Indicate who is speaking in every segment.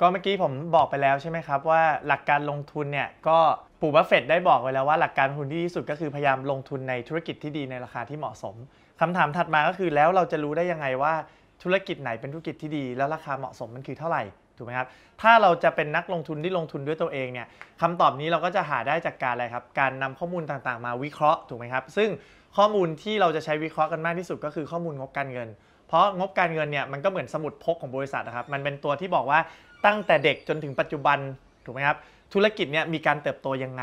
Speaker 1: ก็เมื่อกี้ผมบอกไปแล้วใช่ไหมครับว่าหลักการลงทุนเนี่ยก็ปู่บัฟเฟตได้บอกไว้แล้วว่าหลักการลงทุนที่ดีสุดก็คือพยายามลงทุนในธุรกิจที่ดีในราคาที่เหมาะสม คำถามถัดมาก็คือแล้วเราจะรู้ได้ยังไงว่าธุรกิจไหนเป็นธุรกิจที่ดี แล้วราคาเหมาะสมมันคือเท่าไหร่ถูกไหมครับถ้าเราจะเป็นนักลงทุนที่ลงทุนด้วยตัวเองเนี่ยคำตอบนี้เราก็จะหาได้จากการอะไรครับ การนำข้อมูลต่างๆ มาวิเคราะห์ถูกไหมครับ ซึ่งข้อมูลที่เราจะใช้วิเคราะห์กันมากที่สุด ก็คือข้อมูลงบการเงิน เพราะงบการเงินเนี่ยมันก็เหมือนสมุดพกของบริษัทนะครับมันเป็นตัวที่บอกว่าตั้งแต่เด็กจนถึงปัจจุบันถูกไหมครับ ธุรกิจเนี่ยมีการเติบโตยังไง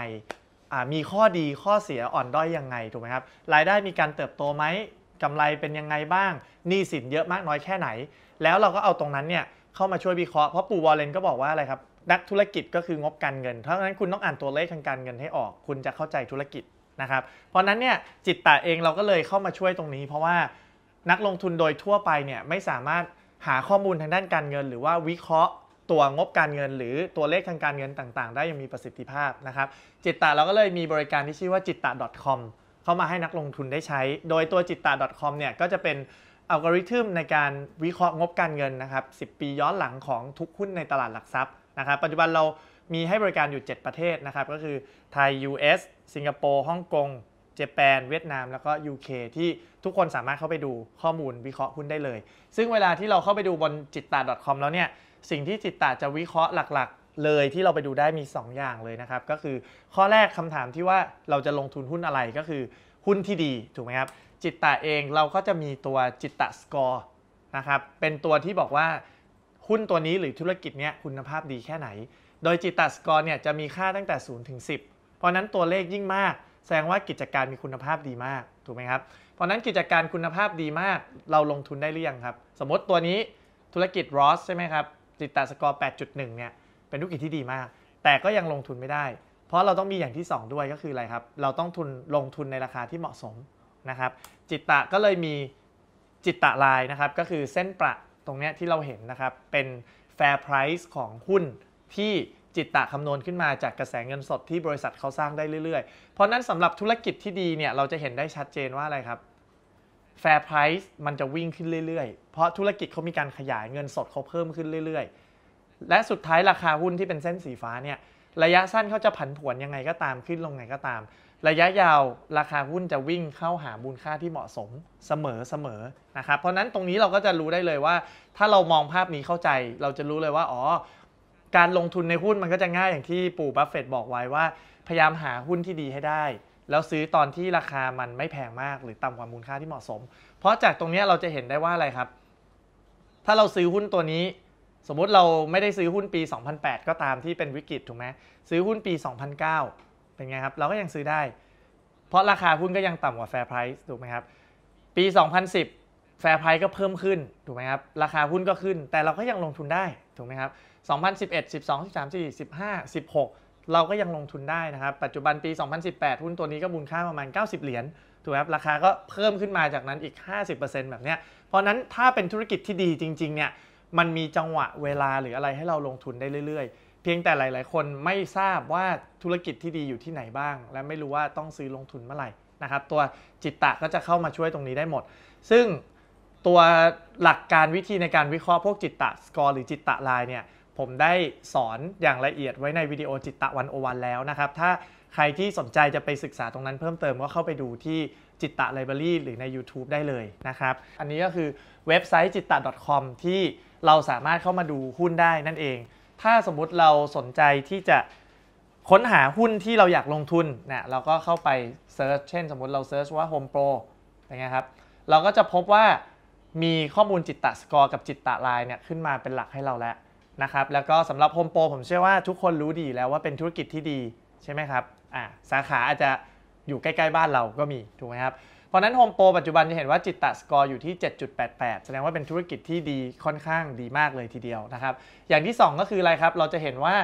Speaker 1: มีข้อดีข้อเสียอ่อนด้อยยังไงถูกไหมครับ รายได้มีการเติบโตไหมกำไรเป็นยังไงบ้าง หนี้สินเยอะมากน้อยแค่ไหน แล้วเราก็เอาตรงนั้นเนี่ยเข้ามาช่วยวิเคราะห์ เพราะปู่วอลเลนก็บอกว่าอะไรครับนักธุรกิจก็คืองบการเงิน เพราะฉะนั้นคุณต้องอ่านตัวเลขทางการเงินให้ออก คุณจะเข้าใจธุรกิจนะครับเพราะนั้นเนี่ยจิตตะเองเราก็เลยเข้ามาช่วยตรงนี้ เพราะว่า นักลงทุนโดยทั่วไปเนี่ยไม่สามารถหาข้อมูลทางด้านการเงิน หรือว่าวิเคราะห์ตัวงบการเงินหรือตัวเลขทางการเงินต่างๆ ได้อย่างมีประสิทธิภาพนะครับจิตตะเราก็เลยมีบริการที่ชื่อว่าจิตตะ .com เข้ามาให้นักลงทุนได้ใช้ โดยตัวจิตตะ .com เนี่ยก็จะเป็นอัลกอริทึมในการวิเคราะห์งบการเงินนะครับ10 ปีย้อนหลังของทุกหุ้นในตลาดหลักทรัพย์นะครับปัจจุบันเรามีให้บริการอยู่ 7 ประเทศนะครับก็คือไทย US สิงคโปร์ฮ่องกงเจแปนเวียดนามแล้วก็ UK ที่ทุกคนสามารถเข้าไปดูข้อมูลวิเคราะห์หุ้นได้เลยซึ่งเวลาที่เราเข้าไปดูบนจิตตา .com แล้วเนี่ยสิ่งที่จิตตะจะวิเคราะห์หลักๆเลยที่เราไปดูได้มี 2 อย่างเลยนะครับก็คือข้อแรกคำถามที่ว่าเราจะลงทุนหุ้นอะไรก็คือหุ้นที่ดีถูกไหมครับจิตตะเองเราก็จะมีตัวจิตตะสกอร์นะครับเป็นตัวที่บอกว่าหุ้นตัวนี้หรือธุรกิจเนี้ยคุณภาพดีแค่ไหน โดยจิตตะสกอร์เนี่ยจะมีค่าตั้งแต่0ถึง10 เพราะนั้นตัวเลขยิ่งมากแสดงว่ากิจการมีคุณภาพดีมากถูกไหมครับเพราะนั้นกิจการคุณภาพดีมาก เราลงทุนได้หรือยังครับสมมติตัวนี้ธุรกิจรอสใช่ไหมครับติดตาสกอร์ 8.1 เนี่ย เป็นธุรกิจที่ดีมาก แต่ก็ยังลงทุนไม่ได้ เพราะเราต้องมีอย่างที่ 2 ด้วยก็คืออะไรครับ เราต้องทุนลงทุนในราคาที่เหมาะสมนะครับ จิตตะก็เลยมีจิตตะลายนะครับ ก็คือเส้นประตรงนี้ที่เราเห็นนะครับ เป็น fair price ของหุ้นที่จิตตะคำนวณขึ้นมาจากกระแสเงินสดที่บริษัทเขาสร้างได้เรื่อยๆ เพราะนั้นสำหรับธุรกิจที่ดีเนี่ย เราจะเห็นได้ชัดเจนว่าอะไรครับแฟร์ไพรซ์มันจะวิ่งขึ้นเรื่อยๆ เพราะธุรกิจเขามีการขยายเงินสดเขาเพิ่มขึ้นเรื่อยๆ และสุดท้ายราคาหุ้นที่เป็นเส้นสีฟ้าเนี่ยระยะสั้นเขาจะผันผวนยังไงก็ตามขึ้นลงไงก็ตาม ระยะยาวราคาหุ้นจะวิ่งเข้าหามูลค่าที่เหมาะสมเสมอเสมอนะครับเพราะนั้นตรงนี้เราก็จะรู้ได้เลยว่า ถ้าเรามองภาพนี้เข้าใจ เราจะรู้เลยว่า อ๋อการลงทุนในหุ้นมันก็จะง่ายอย่างที่ปู่บัฟเฟตบอกไว้ว่า พยายามหาหุ้นที่ดีให้ได้แล้วซื้อตอนที่ราคามันไม่แพงมากหรือต่ำกว่ามูลค่าที่เหมาะสม เพราะจากตรงนี้เราจะเห็นได้ว่าอะไรครับ ถ้าเราซื้อหุ้นตัวนี้ สมมติเราไม่ได้ซื้อหุ้นปี 2008 ก็ตามที่เป็นวิกฤตถูกไหมซื้อหุ้นปี 2009 เป็นไงครับ เราก็ยังซื้อได้ เพราะราคาหุ้นก็ยังต่ำกว่าแฟร์ไพรส์ถูกไหมครับ ปี 2010 แฟร์ไพรส์ก็เพิ่มขึ้นถูกไหมครับราคาหุ้นก็ขึ้น แต่เราก็ยังลงทุนได้ถูกไหมครับ 2011 12 13 14 15 16เราก็ยังลงทุนได้นะครับ ปัจจุบันปี 2018 หุ้นตัวนี้ก็มูลค่าประมาณ 90 เหรียญถูกไหมครับราคาก็เพิ่มขึ้นมาจากนั้นอีก 50%แบบเนี้ยเพราะนั้นถ้าเป็นธุรกิจที่ดีจริงๆเนี่ย มันมีจังหวะเวลาหรืออะไรให้เราลงทุนได้เรื่อยๆ เพียงแต่หลายๆ คนไม่ทราบว่าธุรกิจที่ดีอยู่ที่ไหนบ้าง และไม่รู้ว่าต้องซื้อลงทุนเมื่อไหร่นะครับตัวจิตตะก็จะเข้ามาช่วยตรงนี้ได้หมด ซึ่งตัวหลักการวิธีในการวิเคราะห์พวกจิตตะสกอร์หรือจิตตะลายเนี่ยผมได้สอนอย่างละเอียดไว้ในวิดีโอจิตตะวันโอวันแล้วนะครับ ถ้าใครที่สนใจจะไปศึกษาตรงนั้นเพิ่มเติมก็เข้าไปดูที่จิตตะไลบรารีหรือใน YouTube ได้เลยนะครับ อันนี้ก็คือเว็บไซต์จิตตะ .com ที่เราสามารถเข้ามาดูหุ้นได้นั่นเอง ถ้าสมมุติเราสนใจที่จะค้นหาหุ้นที่เราอยากลงทุนเนะเราก็เข้าไปเซิร์ชเช่นสมมติเราเซิร์ชว่า Home Pro อย่างเงี้ยครับ เราก็จะพบว่ามีข้อมูลจิตตะสกอร์กับจิตตะไลน์เนี่ยขึ้นมาเป็นหลักให้เราแล้วนะครับแล้วก็สำหรับโฮมโปรผมเชื่อว่าทุกคนรู้ดีแล้วว่าเป็นธุรกิจที่ดีใช่ไหมครับอ่าสาขาอาจจะอยู่ใกล้ ๆ บ้านเราก็มีถูกไหมครับ เพราะนั้นโฮมโปรปัจจุบันจะเห็นว่าจิตตสกอร์อยู่ที่ 7.88 แสดงว่าเป็นธุรกิจที่ดีค่อนข้างดีมากเลยทีเดียวนะครับ อย่างที่ 2 ก็คืออะไรครับ เราจะเห็นว่า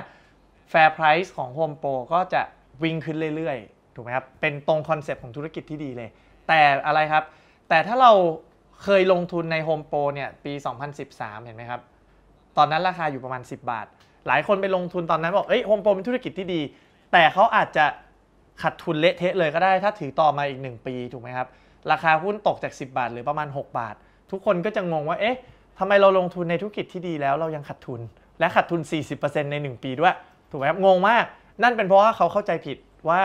Speaker 1: Fair Price ของ Home Pro ก็จะวิ่งขึ้นเรื่อยๆถูกไหมครับเป็นตรงคอนเซปต์ของธุรกิจที่ดีเลย แต่อะไรครับ แต่ถ้าเราเคยลงทุนใน Home Pro เนี่ยปี2013เห็นไหมครับตอนนั้นราคาอยู่ประมาณ 10 บาท หลายคนไปลงทุนตอนนั้นบอกเอ้ยโฮมโปรเป็นธุรกิจที่ดี แต่เขาอาจจะขาดทุนเละเทะเลยก็ได้ ถ้าถือต่อมาอีก 1 ปีถูกไหมครับ ราคาหุ้นตกจาก 10 บาทหรือประมาณ 6 บาท ทุกคนก็จะงงว่า เอ๊ะทำไมเราลงทุนในธุรกิจที่ดีแล้ว เรายังขาดทุนและขาดทุน 40%ใน 1 ปีด้วยถูกไหมครับงงมาก นั่นเป็นเพราะว่าเขาเข้าใจผิดว่า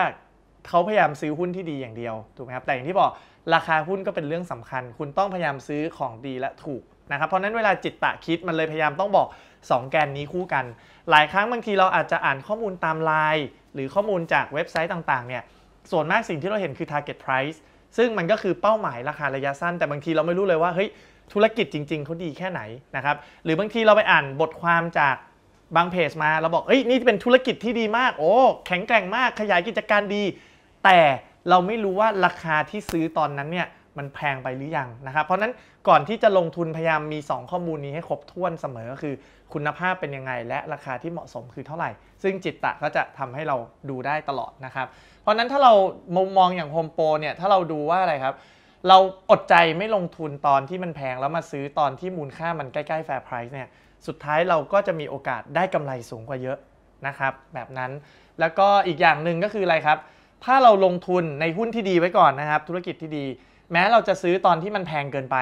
Speaker 1: เขาพยายามซื้อหุ้นที่ดีอย่างเดียวถูกไหมครับแต่อย่างที่บอกราคาหุ้นก็เป็นเรื่องสำคัญ คุณต้องพยายามซื้อของดีและถูกนะครับเพราะนั้นเวลาจิตตะคิด มันเลยพยายามต้องบอก 2 แกนนี้คู่กัน หลายครั้งบางทีเราอาจจะอ่านข้อมูลตามไลน์หรือข้อมูลจากเว็บไซต์ต่างๆเนี่ยส่วนมากสิ่งที่เราเห็นคือ target price ซึ่งมันก็คือเป้าหมายราคาระยะสั้น แต่บางทีเราไม่รู้เลยว่าเฮ้ยธุรกิจจริง ๆเขาดีแค่ไหนนะครับหรือบางทีเราไปอ่านบทความจากบางเพจมาเราบอกเฮ้ยนี่เป็นธุรกิจที่ดีมากโอ้แข็งแกร่งมากขยายกิจการดี แต่เราไม่รู้ว่าราคาที่ซื้อตอนนั้นเนี่ยมันแพงไปหรือยังนะครับ เพราะนั้นก่อนที่จะลงทุนพยายามมี 2 ข้อมูลนี้ให้ครบถ้วนเสมอ ก็คือคุณภาพเป็นยังไงและราคาที่เหมาะสมคือเท่าไหร่ ซึ่งจิตตะก็จะทำให้เราดูได้ตลอดนะครับ เพราะนั้นถ้าเรามุมมองอย่างโฮมโปรเนี่ย ถ้าเราดูว่าอะไรครับ เราอดใจไม่ลงทุนตอนที่มันแพงแล้วมาซื้อตอนที่มูลค่ามันใกล้ๆแฟร์ไพรส์เนี่ย สุดท้ายเราก็จะมีโอกาสได้กำไรสูงกว่าเยอะนะครับแบบนั้น แล้วก็อีกอย่างหนึ่งก็คืออะไรครับ ถ้าเราลงทุนในหุ้นที่ดีไว้ก่อนนะครับ ธุรกิจที่ดีแม้เราจะซื้อตอนที่มันแพงเกินไป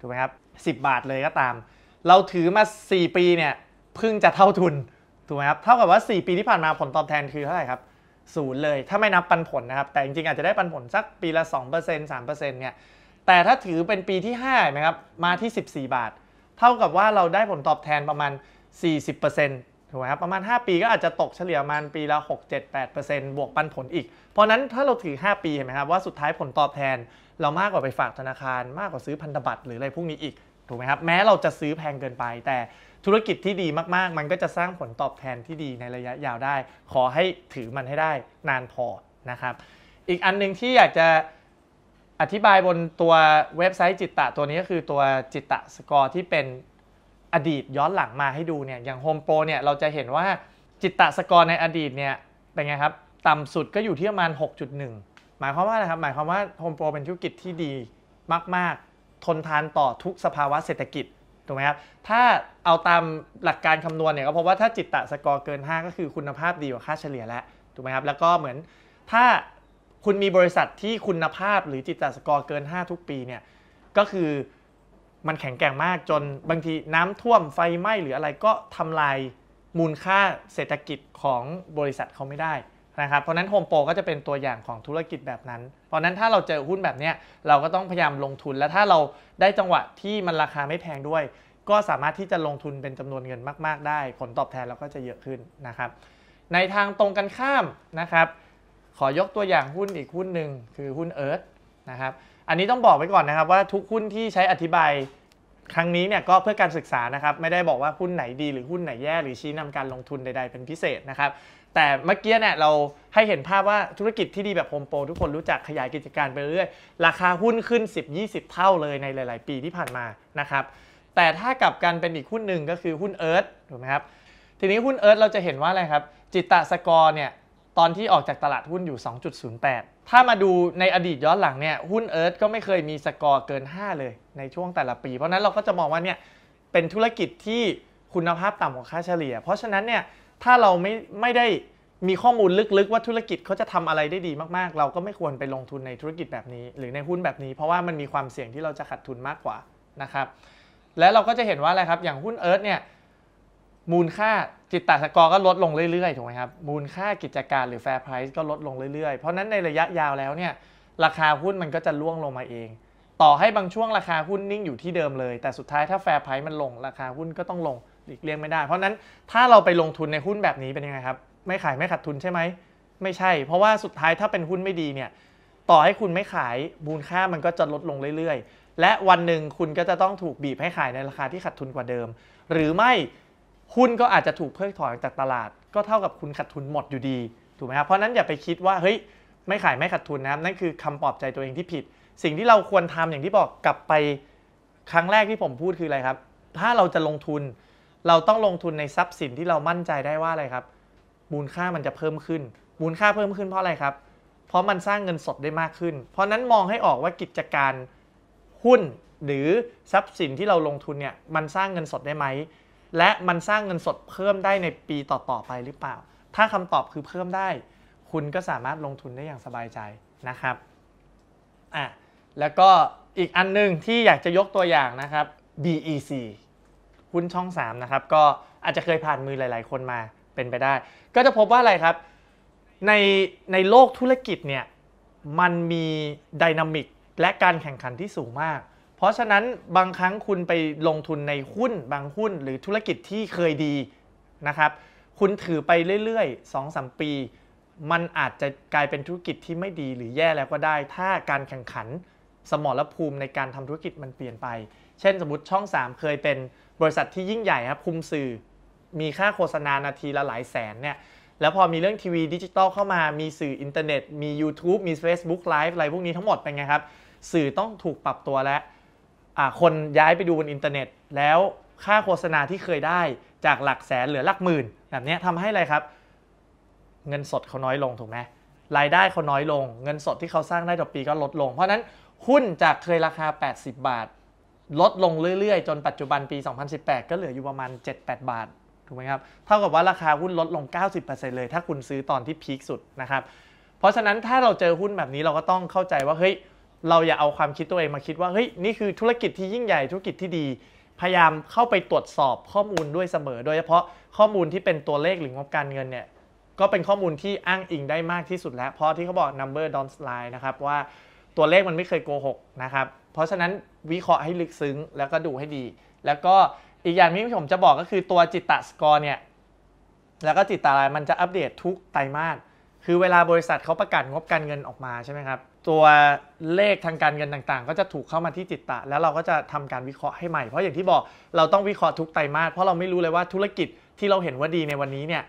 Speaker 1: ถูกไหมครับ10 บาทเลยก็ตาม เราถือมา 4 ปีเนี่ยพึ่งจะเท่าทุนถูกไหมครับเท่ากับว่า 4 ปีที่ผ่านมาผลตอบแทนคือเท่าไหร่ครับศูนย์เลยถ้าไม่นับปันผลนะครับ แต่จริงๆอาจจะได้ปันผลสักปีละ2% 3%เนี่ยแต่ถ้าถือเป็นปีที่5นะครับมาที่ 14 บาท เท่ากับว่าเราได้ผลตอบแทนประมาณ 40%ถูกไหมครับประมาณ 5 ปีก็อาจจะตกเฉลี่ยประมาณปีละ 6 7 8%บวกปันผลอีกราะนั้นถ้าเราถือ 5 ปีเห็นไหมครับว่าสุดท้ายผลตอบแทน เรามากกว่าไปฝากธนาคารมากกว่าซื้อพันธบัตรหรืออะไรพวกนี้อีก ถูกไหมครับ แม้เราจะซื้อแพงเกินไป แต่ธุรกิจที่ดีมากๆ มันก็จะสร้างผลตอบแทนที่ดีในระยะยาวได้ ขอให้ถือมันให้ได้นานพอนะครับอีกอันนึงที่อยากจะอธิบายบนตัวเว็บไซต์จิตตะตัวนี้ก็คือตัวจิตตะสกอร์ที่เป็นอดีตย้อนหลังมาให้ดูเนี่ยอย่าง Home Pro เนี่ยเราจะเห็นว่าจิตตะสกอร์ในอดีตเนี่ยเป็นไงครับต่ำสุดก็อยู่ที่ประมาณ 6.1 หมายความว่าอะไรครับ หมายความว่าโฮมโปรเป็นธุรกิจที่ดีมาก ๆ ทนทานต่อทุกสภาวะเศรษฐกิจ ถูกไหมครับ ถ้าเอาตามหลักการคำนวณเนี่ย ก็พบว่าถ้าจิตตะสกอร์เกิน 5 ก็คือคุณภาพดีกว่าค่าเฉลี่ยแล้วถูกไหมครับ แล้วก็เหมือนถ้าคุณมีบริษัทที่คุณภาพหรือจิตตะสกอร์เกิน 5 ทุกปีเนี่ย ก็คือมันแข็งแกร่งมากจนบางทีน้ำท่วมไฟไหม้หรืออะไรก็ทำลายมูลค่าเศรษฐกิจของบริษัทเขาไม่ได้นะครับเพราะนั้นโฮมโปรก็จะเป็นตัวอย่างของธุรกิจแบบนั้น เพราะนั้นถ้าเราเจอหุ้นแบบนี้เราก็ต้องพยายามลงทุน และถ้าเราได้จังหวะที่มันราคาไม่แพงด้วย ก็สามารถที่จะลงทุนเป็นจำนวนเงินมากๆ ได้ ผลตอบแทนเราก็จะเยอะขึ้นนะครับ ในทางตรงกันข้ามนะครับ ขอยกตัวอย่างหุ้นอีกหุ้นหนึ่งคือหุ้นเอิร์ธนะครับอันนี้ต้องบอกไว้ก่อนนะครับว่าทุกหุ้นที่ใช้อธิบายครั้งนี้เนี่ยก็เพื่อการศึกษานะครับ ไม่ได้บอกว่าหุ้นไหนดีหรือหุ้นไหนแย่ หรือชี้นำการลงทุนใดๆ เป็นพิเศษนะครับแต่เมื่อกี้เนี่ยเราให้เห็นภาพว่าธุรกิจที่ดีแบบโฮมโปรทุกคนรู้จักขยายกิจการไปเรื่อย ราคาหุ้นขึ้น 10-20 เท่าเลยในหลาย ๆ ปีที่ผ่านมานะครับแต่ถ้ากลับกันเป็นอีกหุ้นหนึ่งก็คือหุ้นเอิร์ธถูกไหมครับทีนี้หุ้นเอิร์ธเราจะเห็นว่าอะไรครับจิตตะสกอร์เนี่ยตอนที่ออกจากตลาดหุ้นอยู่ 2.08 ถ้ามาดูในอดีตย้อนหลังเนี่ยหุ้นเอิร์ธก็ไม่เคยมีสกอร์เกิน 5 เลยในช่วงแต่ละปี เพราะนั้นเราก็จะมองว่าเนี่ยเป็นธุรกิจที่คุณภาพต่ำกว่าค่าเฉลี่ย เพราะฉะนั้นเนี่ยถ้าเราไม่ไม่ได้มีข้อมูลลึกๆ ว่าธุรกิจเขาจะทำอะไรได้ดีมากๆ เราก็ไม่ควรไปลงทุนในธุรกิจแบบนี้ หรือในหุ้นแบบนี้ เพราะว่ามันมีความเสี่ยงที่เราจะขาดทุนมากกว่านะครับและเราก็จะเห็นว่าอะไรครับอย่างหุ้นเอิร์ธเนี่ยมูลค่าจิตตสกอร์ก็ลดลงเรื่อยๆถูกไหมครับมูลค่ากิจการหรือแฟร์ไพรส์ก็ลดลงเรื่อย ๆ เพราะนั้นในระยะยาวแล้วเนี่ยราคาหุ้นมันก็จะล่วงลงมาเอง ต่อให้บางช่วงราคาหุ้นนิ่งอยู่ที่เดิมเลย แต่สุดท้ายถ้าแฟร์ไพรส์มันลงราคาหุ้นก็ต้องลงลีกเลี่ยงไม่ได้ เพราะนั้นถ้าเราไปลงทุนในหุ้นแบบนี้เป็นยังไงครับ ไม่ขายไม่ขาดทุนใช่ไหม ไม่ใช่ เพราะว่าสุดท้ายถ้าเป็นหุ้นไม่ดีเนี่ย ต่อให้คุณไม่ขายมูลค่ามันก็จะลดลงเรื่อยๆ และวันหนึ่งคุณก็จะต้องถูกบีบให้ขายในราคาที่ขาดทุนกว่าเดิม หรือไม่ หุ้นก็อาจจะถูกเพิกถอนจากตลาด ก็เท่ากับคุณขาดทุนหมดอยู่ดี ถูกไหมครับ เพราะนั้นอย่าไปคิดว่าเฮ้ยไม่ขายไม่ขาดทุนนะนั่นคือคำปลอบใจตัวเองที่ผิด สิ่งที่เราควรทำอย่างที่บอกกลับไปครั้งแรกที่ผมพูดคืออะไรครับ ถ้าเราจะลงทุนเราต้องลงทุนในทรัพย์สินที่เรามั่นใจได้ว่าอะไรครับ มูลค่ามันจะเพิ่มขึ้น มูลค่าเพิ่มขึ้นเพราะอะไรครับ เพราะมันสร้างเงินสดได้มากขึ้น เพราะนั้นมองให้ออกว่ากิจการหุ้นหรือทรัพย์สินที่เราลงทุนเนี่ยมันสร้างเงินสดได้ไหม และมันสร้างเงินสดเพิ่มได้ในปีต่อๆไปหรือเปล่า ถ้าคำตอบคือเพิ่มได้ คุณก็สามารถลงทุนได้อย่างสบายใจนะครับ อ่ะ แล้วก็อีกอันนึงที่อยากจะยกตัวอย่างนะครับ b e c หุ้นช่อง3นะครับก็อาจจะเคยผ่านมือหลาย ๆ คนมาเป็นไปได้ ก็จะพบว่าอะไรครับในในโลกธุรกิจเนี่ยมันมีดินามิก และการแข่งขันที่สูงมาก เพราะฉะนั้นบางครั้งคุณไปลงทุนในหุ้น บางหุ้นหรือธุรกิจที่เคยดีนะครับ คุณถือไปเรื่อย ๆ2อสมปี มันอาจจะกลายเป็นธุรกิจที่ไม่ดีหรือแย่แล้วก็ได้ถ้าการแข่งขันสมรภูมิในการทำธุรกิจมันเปลี่ยนไป เช่นสมมติช่อง3เคยเป็นบริษัทที่ยิ่งใหญ่ครับ คุมสื่อมีค่าโฆษณานาทีละหลายแสนเนี่ยแล้วพอมีเรื่องทีวีดิจิตอลเข้ามามีสื่ออินเทอร์เน็ตมี YouTube มี Facebook Live อะไรพวกนี้ ทั้งหมดเป็นไงครับ สื่อต้องถูกปรับตัวแล้ว คนย้ายไปดูบนอินเทอร์เน็ต แล้วค่าโฆษณาที่เคยได้จากหลักแสนเหลือหลักหมื่นแบบนี้ทำให้อะไรครับ เงินสดเขาน้อยลงถูกไหมรายได้เขาน้อยลง เงินสดที่เขาสร้างได้ต่อปีก็ลดลงเพราะนั้นหุ้นจากเคยราคา 80 บาทลดลงเรื่อย ๆ จนปัจจุบันปี 2018 ก็เหลืออยู่ประมาณ 7-8 บาท ถูกไหมครับ เท่ากับว่าราคาหุ้นลดลง 90%เลย ถ้าคุณซื้อตอนที่พีคสุดนะครับ เพราะฉะนั้นถ้าเราเจอหุ้นแบบนี้เราก็ต้องเข้าใจว่า เฮ้ย เราอย่าเอาความคิดตัวเองมาคิดว่า เฮ้ย นี่คือธุรกิจที่ยิ่งใหญ่ ธุรกิจที่ดี พยายามเข้าไปตรวจสอบข้อมูลด้วยเสมอ โดย เฉพาะข้อมูลที่เป็นตัวเลขหรืองบการเงินเนี่ย ก็เป็นข้อมูลที่อ้างอิงได้มากที่สุดแล้วเพราะที่เขาบอก number don't lie นะครับ ว่าตัวเลขมันไม่เคยโกหกนะครับเพราะฉะนั้นวิเคราะห์ให้ลึกซึ้งแล้วก็ดูให้ดีแล้วก็อีกอย่างที่ผมจะบอกก็คือตัวจิตตสกอร์เนี่ยแล้วก็จิตตารายมันจะอัปเดตทุกไตรมาสคือเวลาบริษัทเขาประกาศงบการเงินออกมาใช่ไหมครับตัวเลขทางการเงินต่างๆก็จะถูกเข้ามาที่จิตตะแล้วเราก็จะทำการวิเคราะห์ให้ใหม่เพราะอย่างที่บอกเราต้องวิเคราะห์ทุกไตรมาสเพราะเราไม่รู้เลยว่าธุรกิจที่เราเห็นว่าดีในวันนี้เนี่ย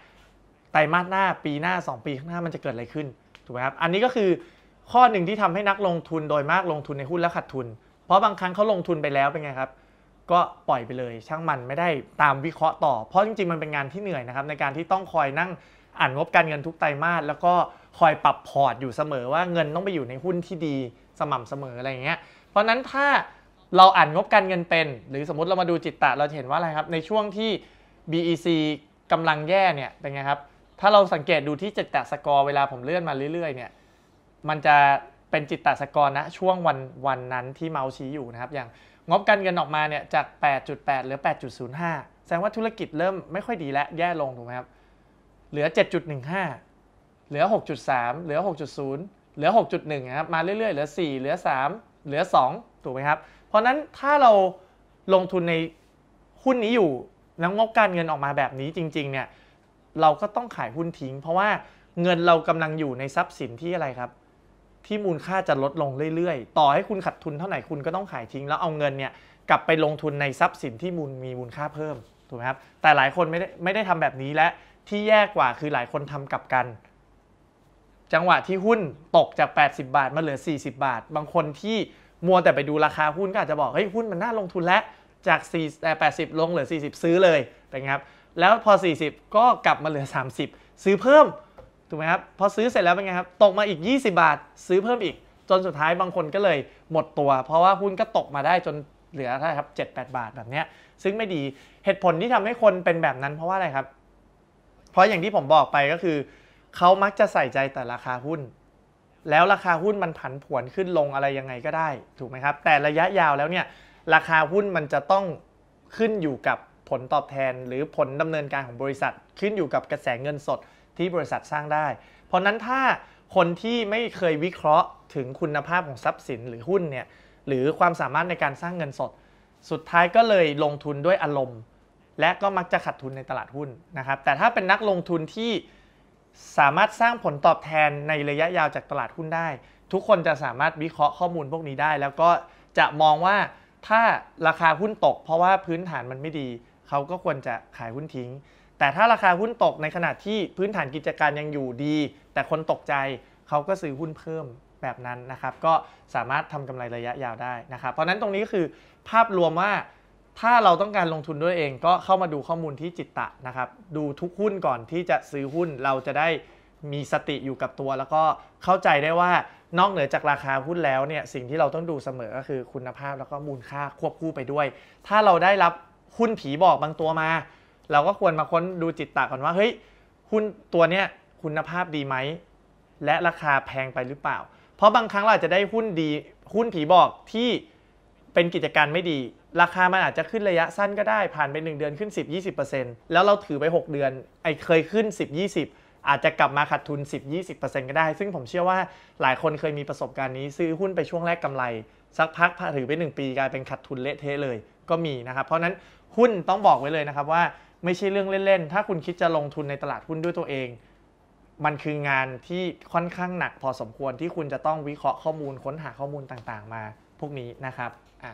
Speaker 1: ไตรมาสหน้าปีหน้า 2 ปีข้างหน้ามันจะเกิดอะไรขึ้นถูกไหมครับอันนี้ก็คือข้อหนึ่งที่ทำให้นักลงทุนโดยมากลงทุนในหุ้นแล้วขาดทุน เพราะบางครั้งเขาลงทุนไปแล้วเป็นไงครับ ก็ปล่อยไปเลยช่างมันไม่ได้ตามวิเคราะห์ต่อ เพราะจริงๆมันเป็นงานที่เหนื่อยนะครับในการที่ต้องคอยนั่งอ่านงบการเงินทุกไตรมาสแล้วก็คอยปรับพอร์ตอยู่เสมอว่าเงินต้องไปอยู่ในหุ้นที่ดีสม่ำเสมออะไรเงี้ย เพราะนั้นถ้าเราอ่านงบการเงินเป็น หรือสมมติเรามาดูจิตตะเราจะเห็นว่าอะไรครับในช่วงที่ BEC กำลังแย่เนี่ยเป็นไงครับถ้าเราสังเกตดูที่จิตตะสกอร์เวลาผมเลื่อนมาเรื่อยๆเนี่ยมันจะเป็นจิตตสกรนะ ช่วงวันวันนั้นที่เมาชี้อยู่นะครับ อย่างงบการเงินออกมาเนี่ยจาก 8.8 หรือ 8.05แสดงว่าธุรกิจเริ่มไม่ค่อยดีและแย่ลงถูกไหมครับ เหลือ 7.15 เหลือ 6.3เหลือ 6.0เหลือ 6.1นะครับมาเรื่อยๆเหลือ 4 เหลือ 3 เหลือ 2 ถูกไหมครับ เพราะนั้นถ้าเราลงทุนในหุ้นนี้อยู่แล้วงบการเงินออกมาแบบนี้จริง ๆ เนี่ยเราก็ต้องขายหุ้นทิ้ง เพราะว่าเงินเรากำลังอยู่ในทรัพย์สินที่อะไรครับที่มูลค่าจะลดลงเรื่อยๆ ต่อให้คุณขาดทุนเท่าไหร่คุณก็ต้องขายทิ้ง แล้วเอาเงินเนี่ยกลับไปลงทุนในทรัพย์สินที่มูลมีมูลค่าเพิ่มถูกไหมครับ แต่หลายคนไม่ได้ไม่ได้ทำแบบนี้และที่แย่กว่าคือหลายคนทำกลับกัน จังหวะที่หุ้นตกจาก 80 บาทมาเหลือ 40 บาท บางคนที่มัวแต่ไปดูราคาหุ้นก็อาจจะบอกเฮ้ยหุ้นมันน่าลงทุนแล้วจาก4แต่80 ลงเหลือ 40 ซื้อเลยเป็นครับแล้วพอ 40 ก็กลับมาเหลือ 30 ซื้อเพิ่มถูกไหมครับพอซื้อเสร็จแล้วเป็นไงครับตกมาอีก 20 บาทซื้อเพิ่มอีก จนสุดท้ายบางคนก็เลยหมดตัว เพราะว่าหุ้นก็ตกมาได้จนเหลือถ้าครับเจ็ดแปดบาทแบบนี้ซึ่งไม่ดีเหตุผลที่ทำให้คนเป็นแบบนั้น เพราะว่าอะไรครับ เพราะอย่างที่ผมบอกไปก็คือ เขามักจะใส่ใจแต่ราคาหุ้น แล้วราคาหุ้นมันผันผวนขึ้นลงอะไรยังไงก็ได้ถูกไหมครับแต่ระยะยาวแล้วเนี่ยราคาหุ้นมันจะต้องขึ้นอยู่กับผลตอบแทนหรือผลดำเนินการของบริษัท ขึ้นอยู่กับกระแสเงินสดที่บริษัทสร้างได้ เพราะนั้นถ้าคนที่ไม่เคยวิเคราะห์ถึงคุณภาพของทรัพย์สินหรือหุ้นเนี่ย หรือความสามารถในการสร้างเงินสด สุดท้ายก็เลยลงทุนด้วยอารมณ์ และก็มักจะขาดทุนในตลาดหุ้นนะครับ แต่ถ้าเป็นนักลงทุนที่สามารถสร้างผลตอบแทนในระยะยาวจากตลาดหุ้นได้ ทุกคนจะสามารถวิเคราะห์ข้อมูลพวกนี้ได้ แล้วก็จะมองว่าถ้าราคาหุ้นตก เพราะว่าพื้นฐานมันไม่ดี เขาก็ควรจะขายหุ้นทิ้งแต่ถ้าราคาหุ้นตกในขณะที่พื้นฐานกิจการยังอยู่ดี แต่คนตกใจเขาก็ซื้อหุ้นเพิ่มแบบนั้นนะครับ ก็สามารถทำกำไรระยะยาวได้นะครับ เพราะนั้นตรงนี้ก็คือภาพรวมว่า ถ้าเราต้องการลงทุนด้วยเองก็เข้ามาดูข้อมูลที่จิตตะนะครับ ดูทุกหุ้นก่อนที่จะซื้อหุ้นเราจะได้มีสติอยู่กับตัว แล้วก็เข้าใจได้ว่านอกเหนือจากราคาหุ้นแล้วเนี่ย สิ่งที่เราต้องดูเสมอก็คือคุณภาพแล้วก็มูลค่าควบคู่ไปด้วย ถ้าเราได้รับหุ้นผีบอกบางตัวมาเราก็ควรมาค้นดูจิตตะก่อนว่าเฮ้ยหุ้นตัวเนี้ยคุณภาพดีไหม และราคาแพงไปหรือเปล่า เพราะบางครั้งเราจะได้หุ้นดีหุ้นผีบอกที่เป็นกิจการไม่ดี ราคามันอาจจะขึ้นระยะสั้นก็ได้ผ่านไป 1 เดือนขึ้น 10-20%แล้วเราถือไป 6 เดือน ไอ้เคยขึ้น 10-20%อาจจะกลับมาขาดทุน 10-20%ก็ได้ ซึ่งผมเชื่อว่าหลายคนเคยมีประสบการณ์นี้ซื้อหุ้นไปช่วงแรกกำไร สักพักถือไป1ปีกลายเป็นขาดทุนเละเทะเลยก็มีนะครับ เพราะนั้นหุ้นต้องบอกไว้เลยนะครับว่าไม่ใช่เรื่องเล่นๆ ถ้าคุณคิดจะลงทุนในตลาดหุ้นด้วยตัวเอง มันคืองานที่ค่อนข้างหนักพอสมควรที่คุณจะต้องวิเคราะห์ข้อมูลค้นหาข้อมูลต่างๆมาพวกนี้นะครับ อ่ะ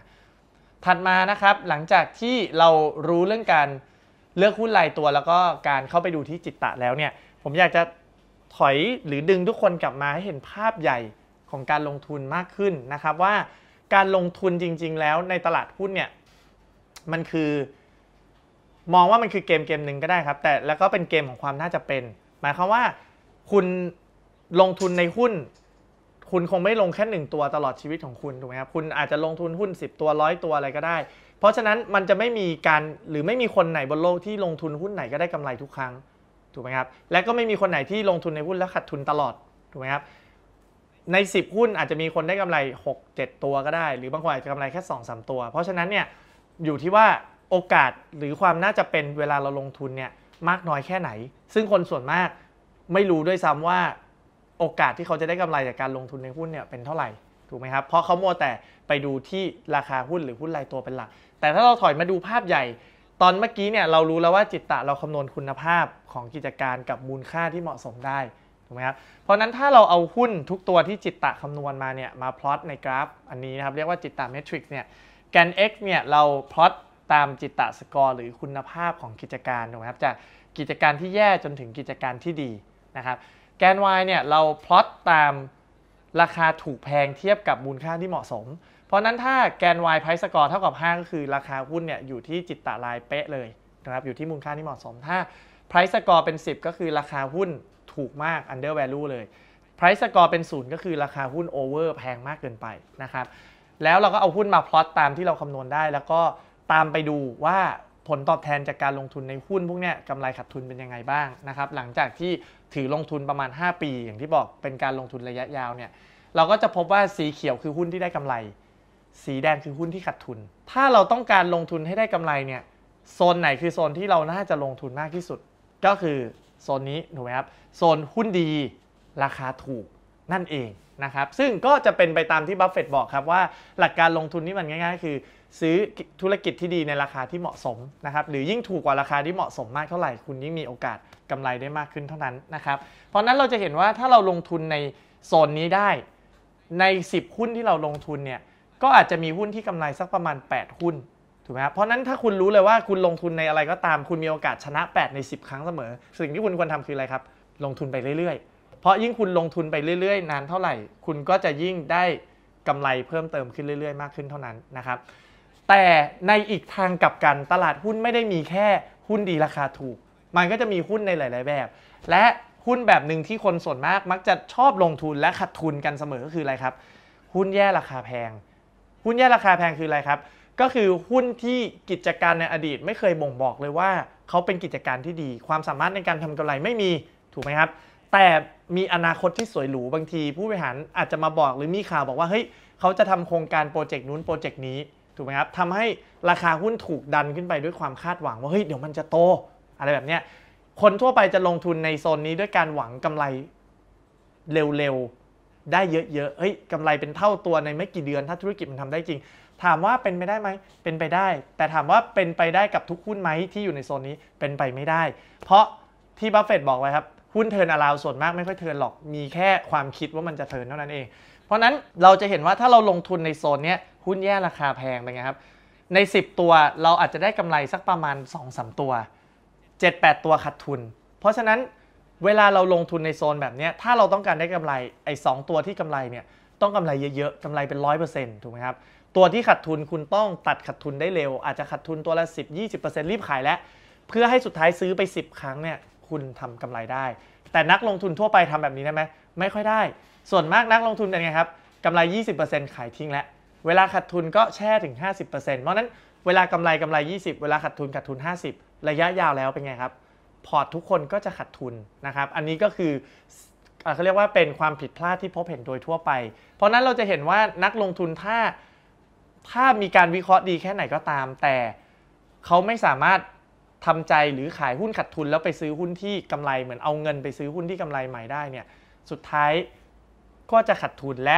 Speaker 1: ถัดมานะครับ หลังจากที่เรารู้เรื่องการเลือกหุ้นรายตัวแล้วก็การเข้าไปดูที่จิตตะแล้วเนี่ย ผมอยากจะถอยหรือดึงทุกคนกลับมาให้เห็นภาพใหญ่ของการลงทุนมากขึ้นนะครับ ว่าการลงทุนจริง ๆ แล้วในตลาดหุ้นเนี่ยมันคือมองว่ามันคือเกมเกมหนึ่งก็ได้ครับ แต่แล้วก็เป็นเกมของความน่าจะเป็น หมายความว่า คุณลงทุนในหุ้นคุณคงไม่ลงแค่หนึ่งตัวตลอดชีวิตของคุณถูกไหมครับคุณอาจจะลงทุนหุ้น 10 ตัวร้อยตัวอะไรก็ได้ เพราะฉะนั้นมันจะไม่มีการหรือไม่มีคนไหนบนโลกที่ลงทุนหุ้นไหนก็ได้กำไรทุกครั้งถูกไหมครับและก็ไม่มีคนไหนที่ลงทุนในหุ้นแล้วขาดทุนตลอดถูกไหมครับใน 10 หุ้นอาจจะมีคนได้กำไร 6 7 ตัวก็ได้ หรือบางคนอาจจะกำไรแค่2สตัว เพราะฉะนั้นเนี่ยอยู่ที่ว่าโอกาสหรือความน่าจะเป็นเวลาเราลงทุนเนี่ยมากน้อยแค่ไหน ซึ่งคนส่วนมากไม่รู้ด้วยซ้ำว่าโอกาสที่เขาจะได้กำไรจากการลงทุนในหุ้นเนี่ยเป็นเท่าไหร่ถูกไหมครับ เพราะเขามัวแต่ไปดูที่ราคาหุ้นหรือหุ้นรายตัวเป็นหลัก แต่ถ้าเราถอยมาดูภาพใหญ่ตอนเมื่อกี้เนี่ยเรารู้แล้วว่าจิตตะเราคำนวณคุณภาพของกิจการกับมูลค่าที่เหมาะสมได้ถูกไหมครับเพราะนั้นถ้าเราเอาหุ้นทุกตัวที่จิตตะคำนวณมาเนี่ยมาพลอตในกราฟอันนี้นะครับเรียกว่าจิตตะเมทริกซ์เนี่ยแกน x เนี่ยเราพลอตตามจิตตะสกอร์หรือคุณภาพของกิจการถูกไหมครับจากกิจการที่แย่จนถึงกิจการที่ดีนะครับแกน y เนี่ยเราพลอตตามราคาถูกแพงเทียบกับมูลค่าที่เหมาะสม เพราะนั้นถ้าแกน y ไพสกอร์เท่ากับ5ก็คือราคาหุ้นเนี่ยอยู่ที่จิตตะลายเป๊ะเลยนะครับอยู่ที่มูลค่าที่เหมาะสมถ้าไพสกอร์เป็น 10 ก็คือราคาหุ้นถูกมากอันเดอร์แวลูเลยไพร c e s c o เป็น0ก็คือราคาหุ้นโอเวอร์แพงมากเกินไปนะครับแล้วเราก็เอาหุ้นมาพลอตตามที่เราคำนวณได้แล้วก็ตามไปดูว่าผลตอบแทนจากการลงทุนในหุ้น พวกนี้กำไรขาดทุนเป็นยังไงบ้างนะครับหลังจากที่ถือลงทุนประมาณ 5 ปีอย่างที่บอกเป็นการลงทุนระยะยาวเนี่ยเราก็จะพบว่าสีเขียวคือหุ้นที่ได้กำไร สีแดงคือหุ้นที่ขาดทุน ถ้าเราต้องการลงทุนให้ได้กำไรเนี่ยโซนไหนคือโซนที่เราน่าจะลงทุนมากที่สุด ก็คือโซนนี้ถูกไหมครับโซนหุ้นดี ราคาถูกนั่นเองนะครับซึ่งก็จะเป็นไปตามที่บัฟเฟตบอกครับว่าหลักการลงทุนนี่มันง่ายๆคือซื้อธุรกิจที่ดีในราคาที่เหมาะสมนะครับ หรือยิ่งถูกกว่าราคาที่เหมาะสมมากเท่าไหร่คุณยิ่งมีโอกาสกำไรได้มากขึ้นเท่านั้นนะครับ เพราะนั้นเราจะเห็นว่าถ้าเราลงทุนในโซนนี้ได้ ใน 10 หุ้นที่เราลงทุนเนี่ยก็อาจจะมีหุ้นที่กำไรสักประมาณ 8 หุ้นถูกไหมครับเพราะนั้นถ้าคุณรู้เลยว่าคุณลงทุนในอะไรก็ตามคุณมีโอกาสชนะ8ใน 10 ครั้งเสมอสิ่งที่คุณควรทำคืออะไรครับลงทุนไปเรื่อยๆ เพราะยิ่งคุณลงทุนไปเรื่อยๆนานเท่าไหร่คุณก็จะยิ่งได้กำไรเพิ่มเติมขึ้นเรื่อยๆมากขึ้นเท่านั้นนะครับแต่ในอีกทางกลับกันตลาดหุ้นไม่ได้มีแค่หุ้นดีราคาถูก มันก็จะมีหุ้นในหลาย ๆแบบ และหุ้นแบบหนึ่งที่คนส่วนมากมักจะชอบลงทุนและขาดทุนกันเสมอ ก็คืออะไรครับ หุ้นแย่ราคาแพง หุ้นแย่ราคาแพงคืออะไรครับ ก็คือหุ้นที่กิจการในอดีตไม่เคยบ่งบอกเลยว่าเขาเป็นกิจการที่ดี ความสามารถในการทำกำไรไม่มี ถูกไหมครับ แต่มีอนาคตที่สวยหรูบางที ผู้บริหารอาจจะมาบอกหรือมีข่าวบอกว่า เฮ้ยเขาจะทำโครงการโปรเจกต์นู้นโปรเจกต์นี้ถูกไหมครับทำให้ราคาหุ้นถูกดันขึ้นไปด้วยความคาดหวังว่า เฮ้ย เดี๋ยวมันจะโต อะไรแบบเนี้ยคนทั่วไปจะลงทุนในโซนนี้ด้วยการหวังกำไรเร็วๆ ได้เยอะๆ เฮ้ยกำไรเป็นเท่าตัวในไม่กี่เดือนถ้าธุรกิจมันทำได้จริง ถามว่าเป็นไปได้ไหมเป็นไปได้ แต่ถามว่าเป็นไปได้กับทุกหุ้นไหมที่อยู่ในโซนนี้ เป็นไปไม่ได้ เพราะที่บัฟเฟตบอกไว้ครับหุ้นเทินอาราวส่วนมากไม่ค่อยเทินหรอก มีแค่ความคิดว่ามันจะเทินเท่านั้นเองเพราะนั้นเราจะเห็นว่าถ้าเราลงทุนในโซนนี้หุ้นแย่ราคาแพงเป็นไงครับ ใน 10 ตัวเราอาจจะได้กำไรสักประมาณ2สตัว 7-8 ตัวขาดทุน เพราะฉะนั้นเวลาเราลงทุนในโซนแบบนี้ถ้าเราต้องการได้กำไรไอ้สตัวที่กำไรเนี่ยต้องกำไรเยอะๆกำไรเป็น 100%ถูกไหมครับตัวที่ขาดทุนคุณต้องตัดขาดทุนได้เร็วอาจจะขาดทุนตัวละ10 20%รีบขายแล้วเพื่อให้สุดท้ายซื้อไป 10 ครั้งเนี่ยคุณทำกำไรได้ แต่นักลงทุนทั่วไปทำแบบนี้ได้ไหมไม่ค่อยได้ส่วนมากนักลงทุนเป็นไงครับกำไร 20%ขายทิ้งแล้ว เวลาขาดทุนก็แช่ถึง 50%เพราะนั้นเวลากำไรกำไร 20 เวลาขาดทุนขาดทุน 50 ระยะยาวแล้วเป็นไงครับ พอร์ตทุกคนก็จะขาดทุนนะครับ อันนี้ก็คือเขาเรียกว่าเป็นความผิดพลาดที่พบเห็นโดยทั่วไป เพราะนั้นเราจะเห็นว่านักลงทุนถ้าถ้ามีการวิเคราะห์ดีแค่ไหนก็ตาม แต่เขาไม่สามารถทำใจหรือขายหุ้นขัดทุน แล้วไปซื้อหุ้นที่กำไรเหมือนเอาเงินไปซื้อหุ้นที่กำไรใหม่ได้เนี่ยสุดท้ายก็จะขาดทุนและ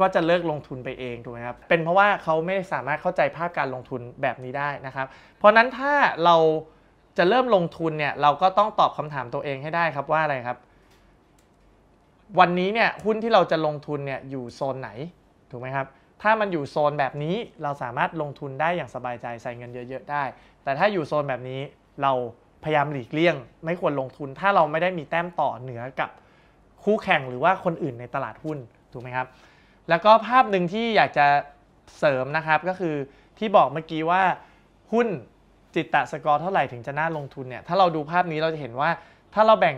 Speaker 1: ก็จะเลิกลงทุนไปเองถูกไหมครับเป็นเพราะว่าเขาไม่สามารถเข้าใจภาพการลงทุนแบบนี้ได้นะครับ เพราะนั้นถ้าเราจะเริ่มลงทุนเนี่ยเราก็ต้องตอบคำถามตัวเองให้ได้ครับว่าอะไรครับ วันนี้เนี่ยหุ้นที่เราจะลงทุนเนี่ยอยู่โซนไหนถูกไหมครับถ้ามันอยู่โซนแบบนี้เราสามารถลงทุนได้อย่างสบายใจใส่เงินเยอะ ๆ ได้ แต่ถ้าอยู่โซนแบบนี้เราพยายามหลีกเลี่ยง ไม่ควรลงทุนถ้าเราไม่ได้มีแต้มต่อเหนือกับคู่แข่งหรือว่าคนอื่นในตลาดหุ้นถูกไหมครับ แล้วก็ภาพหนึ่งที่อยากจะเสริมนะครับก็คือที่บอกเมื่อกี้ว่าหุ้นจิตตะสกอร์เท่าไหร่ถึงจะน่าลงทุนเนี่ยถ้าเราดูภาพนี้เราจะเห็นว่าถ้าเราแบ่ง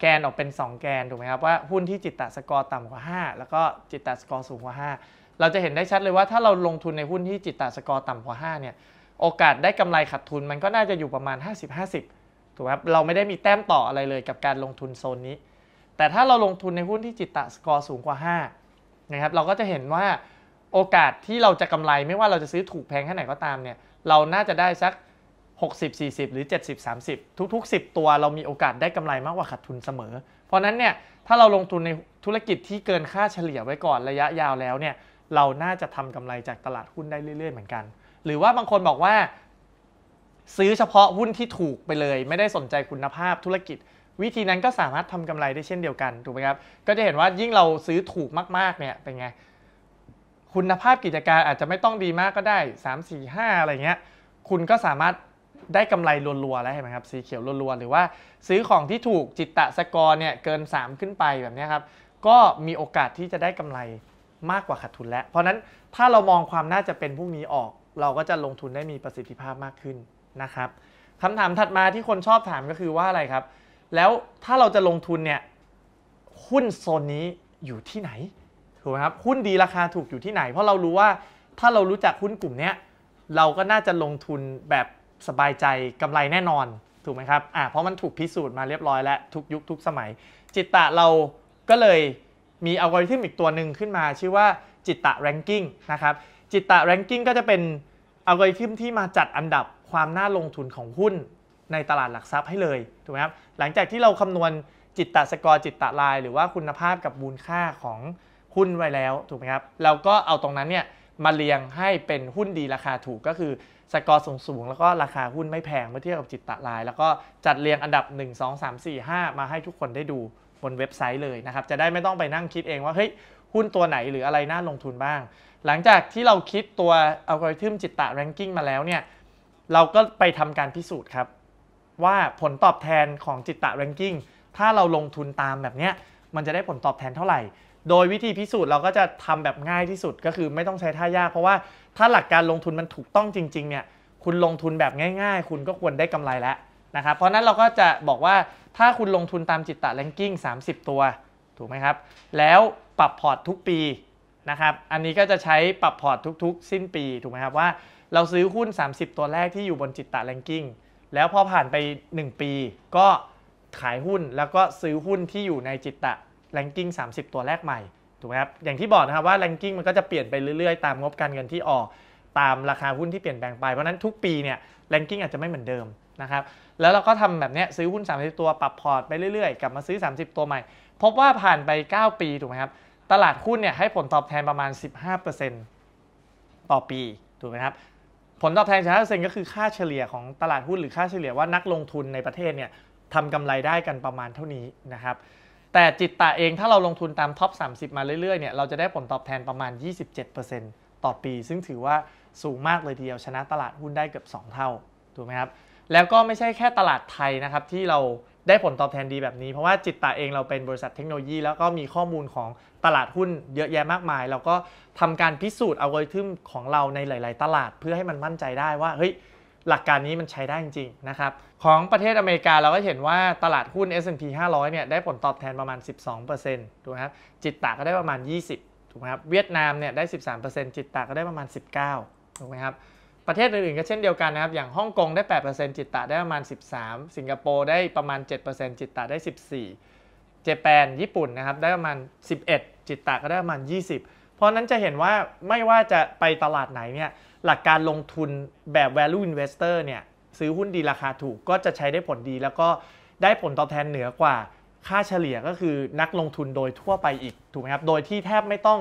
Speaker 1: แกนออกเป็น 2 แกนถูกไหมครับว่าหุ้นที่จิตตะสกอร์ต่ำกว่า 5 แล้วก็จิตตะสกอร์สูงกว่า 5 เราจะเห็นได้ชัดเลยว่าถ้าเราลงทุนในหุ้นที่จิตตะสกอร์ต่ำกว่า5เนี่ยโอกาสได้กำไรขาดทุนมันก็น่าจะอยู่ประมาณ 50-50ถูกไหมครับเราไม่ได้มีแต้มต่ออะไรเลยกับการลงทุนโซนนี้แต่ถ้าเราลงทุนในหุ้นที่จิตตะสกอร์สูงกว่า5นะครับ เราก็จะเห็นว่าโอกาสที่เราจะกำไรไม่ว่าเราจะซื้อถูกแพงแค่ไหนก็ตามเนี่ย เราน่าจะได้สัก 60 40 หรือ 70 30 ทุกๆ 10 ตัวเรามีโอกาสได้กำไรมากกว่าขาดทุนเสมอ เพราะนั้นเนี่ยถ้าเราลงทุนในธุรกิจที่เกินค่าเฉลี่ยไว้ก่อนระยะยาวแล้วเนี่ย เราน่าจะทำกำไรจากตลาดหุ้นได้เรื่อยๆ เหมือนกันหรือว่าบางคนบอกว่าซื้อเฉพาะหุ้นที่ถูกไปเลย ไม่ได้สนใจคุณภาพธุรกิจวิธีนั้นก็สามารถทำกำไรได้เช่นเดียวกันถูกไหมครับ ก็จะเห็นว่ายิ่งเราซื้อถูกมากๆเนี่ยเป็นไง คุณภาพกิจการอาจจะไม่ต้องดีมากก็ได้ 3 4 5 อะไรเงี้ยคุณก็สามารถได้กำไรรัวๆแล้วเห็นไหมครับสีเขียวรัวๆหรือว่าซื้อของที่ถูกจิตตะสกอร์เนี่ย เกิน 3 ขึ้นไปแบบนี้ครับ ก็มีโอกาสที่จะได้กำไรมากกว่าขาดทุนแล้วเพราะนั้นถ้าเรามองความน่าจะเป็นพวกนี้ออก เราก็จะลงทุนได้มีประสิทธิภาพมากขึ้นนะครับคำถามถัดมาที่คนชอบถามก็คือว่าอะไรครับแล้วถ้าเราจะลงทุนเนี่ยหุ้นโซนนี้อยู่ที่ไหนถูกไหมครับหุ้นดีราคาถูกอยู่ที่ไหน เพราะเรารู้ว่าถ้าเรารู้จักหุ้นกลุ่มนี้เราก็น่าจะลงทุนแบบสบายใจกำไรแน่นอนถูกไหมครับอ่าเพราะมันถูกพิสูจน์มาเรียบร้อยแล้วทุกยุคทุกสมัยจิตตะเราก็เลยมีอัลกอริทึมอีกตัวหนึ่งขึ้นมาชื่อว่าจิตตะแรงกิ้งนะครับจิตตะแรงกิ้งก็จะเป็นอัลกอริทึมที่มาจัดอันดับความน่าลงทุนของหุ้นในตลาดหลักทรัพย์ให้เลยถูกไหมครับหลังจากที่เราคำนวณจิตตะสกอร์จิตตะลาย หรือว่าคุณภาพกับมูลค่าของหุ้นไว้แล้วถูกไหมครับเราก็เอาตรงนั้นเนี่ยมาเรียงให้เป็นหุ้นดีราคาถูกก็คือสกอร์สูงสูงแล้วก็ราคาหุ้นไม่แพงเมื่อเทียบกับจิตตะลาย แล้วก็จัดเรียงอันดับ1 2 3 4 5 มาให้ทุกคนได้ดูบนเว็บไซต์เลยนะครับจะได้ไม่ต้องไปนั่งคิดเองว่าเฮ้ยหุ้นตัวไหนหรืออะไรน่าลงทุนบ้างหลังจากที่เราคิดตัวอัลกอริทึมจิตตะแรงกิ้งมาแล้วเนี่ยเราก็ไปทำการพิสูจน์ครับว่าผลตอบแทนของจิตตะเรนกิ้งถ้าเราลงทุนตามแบบเนี้ยมันจะได้ผลตอบแทนเท่าไหร่ โดยวิธีพิสูจน์เราก็จะทำแบบง่ายที่สุดก็คือไม่ต้องใช้ท่ายาก เพราะว่าถ้าหลักการลงทุนมันถูกต้องจริงๆเนี่ยคุณลงทุนแบบง่ายๆ คุณก็ควรได้กำไรแล้วนะครับเพราะนั้นเราก็จะบอกว่าถ้าคุณลงทุนตามจิตตะเรนกิ้ง30 ตัวถูกไหมครับแล้วปรับพอร์ตทุกปีนะครับอันนี้ก็จะใช้ปรับพอร์ตทุกๆ สิ้นปีถูกไหมครับว่าเราซื้อหุ้น 30 ตัวแรกที่อยู่บนจิตตะเรนกิ้งแล้วพอผ่านไป 1 ปี ก็ขายหุ้นแล้วก็ซื้อหุ้นที่อยู่ในจิตตะแลงกิ้ง30 ตัวแรกใหม่ถูกไหมครับอย่างที่บอกนะครับว่าแลงกิ้งมันก็จะเปลี่ยนไปเรื่อยๆตามงบการเงินที่ออกตามราคาหุ้นที่เปลี่ยนแปลงไปเพราะนั้นทุกปีเนี่ยแลงกิ้งอาจจะไม่เหมือนเดิมนะครับแล้วเราก็ทำแบบนี้ซื้อหุ้น 30 ตัวปรับพอร์ตไปเรื่อย ๆกลับมาซื้อ 30 ตัวใหม่ พบว่าผ่านไป 9 ปีถูกไหมครับตลาดหุ้นเนี่ยให้ผลตอบแทนประมาณ15%ต่อปีถูกไหมครับผลตอบแทนเซ็นก็คือค่าเฉลี่ยของตลาดหุ้นหรือค่าเฉลี่ยว่านักลงทุนในประเทศเนี่ยทำกำไรได้กันประมาณเท่านี้นะครับ แต่จิตตะเองถ้าเราลงทุนตามท็อป 30 มาเรื่อยๆ เนี่ยเราจะได้ผลตอบแทนประมาณ 27%ต่อปี ซึ่งถือว่าสูงมากเลยทีเดียวชนะตลาดหุ้นได้เกือบ2 เท่าถูกไหมครับ แล้วก็ไม่ใช่แค่ตลาดไทยนะครับที่เราได้ผลตอบแทนดีแบบนี้เพราะว่าจิตตาเองเราเป็นบริษัทเทคโนโลยีแล้วก็มีข้อมูลของตลาดหุ้นเยอะแยะมากมายเราก็ทำการพิสูจน์เอาไว้ทึมของเราในหลายๆตลาดเพื่อให้มันมั่นใจได้ว่าเฮ้ยหลักการนี้มันใช้ได้จริงๆนะครับของประเทศอเมริกาเราก็เห็นว่าตลาดหุ้น S&P 500 เนี่ยได้ผลตอบแทนประมาณ 12%ถูกครับจิตตาก็ได้ประมาณ 20 ถูกไหมครับเวียดนามเนี่ยได้ 13%จิตตาก็ได้ประมาณ 19 ถูกไหมครับประเทศอื่นๆก็เช่นเดียวกันนะครับ อย่างฮ่องกงได้ 8%จิตตะได้ประมาณ 13 สิงคโปร์ได้ประมาณ 7%จิตตะได้ 14 เจแปนญี่ปุ่นนะครับได้ประมาณ 11 จิตตะก็ได้ประมาณ 20 เพราะนั้นจะเห็นว่าไม่ว่าจะไปตลาดไหนเนี่ยหลักการลงทุนแบบ value investor เนี่ย ซื้อหุ้นดีราคาถูกก็จะใช้ได้ผลดีแล้วก็ได้ผลตอบแทนเหนือกว่า ค่าเฉลี่ยก็คือนักลงทุนโดยทั่วไปอีกถูกไหมครับโดยที่แทบไม่ต้อง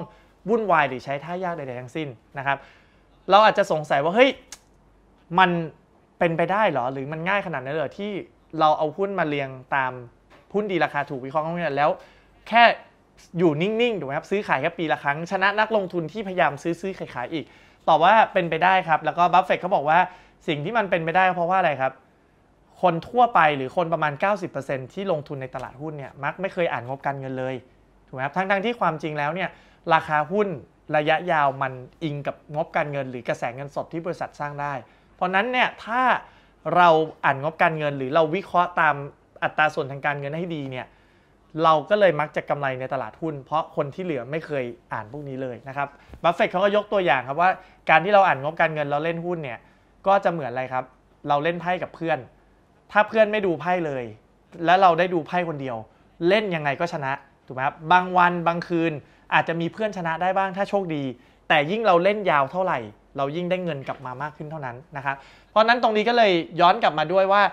Speaker 1: วุ่นวายหรือใช้ท่ายากใดๆทั้งสิ้นนะครับเราอาจจะสงสัยว่าเฮ้ยมันเป็นไปได้เหรอ หรือมันง่ายขนาดนั้นเหรอที่เราเอาหุ้นมาเรียงตามหุ้นดีราคาถูกวิเคราะห์กันแล้ว แค่อยู่นิ่งๆถูกไหมครับซื้อขายแค่ปีละครั้ง ชนะนักลงทุนที่พยายามซื้อซื้อขายขายอีกตอบว่าเป็นไปได้ครับ แล้วก็บัฟเฟตต์เขาบอกว่าสิ่งที่มันเป็นไปได้เพราะว่าอะไรครับคนทั่วไปหรือคนประมาณ 90%ที่ลงทุนในตลาดหุ้นเนี่ยมักไม่เคยอ่านงบการเงินเลยถูกไหมครับทั้งๆที่ความจริงแล้วเนี่ย ราคาหุ้นระยะยาวมันอิงกับงบการเงิน หรือกระแสเงินสดที่บริษัทสร้างได้ เพราะนั้นเนี่ยถ้าเราอ่านงบการเงิน หรือเราวิเคราะห์ตามอัตราส่วนทางการเงินให้ดีเนี่ยเราก็เลยมักจะกำไรในตลาดหุ้นเพราะคนที่เหลือไม่เคยอ่านพวกนี้เลยนะครับบัฟเฟตเขาก็ยกตัวอย่างครับว่า การที่เราอ่านงบการเงินเราเล่นหุ้นเนี่ยก็จะเหมือนอะไรครับ เราเล่นไพ่กับเพื่อน ถ้าเพื่อนไม่ดูไพ่เลย แล้วเราได้ดูไพ่คนเดียว เล่นยังไงก็ชนะถูกไหมครับบางวัน บางคืนอาจจะมีเพื่อนชนะได้บ้างถ้าโชคดี แต่ยิ่งเราเล่นยาวเท่าไหร่ เรายิ่งได้เงินกลับมามากขึ้นเท่านั้นนะครับ เพราะนั้นตรงนี้ก็เลยย้อนกลับมาด้วยว่า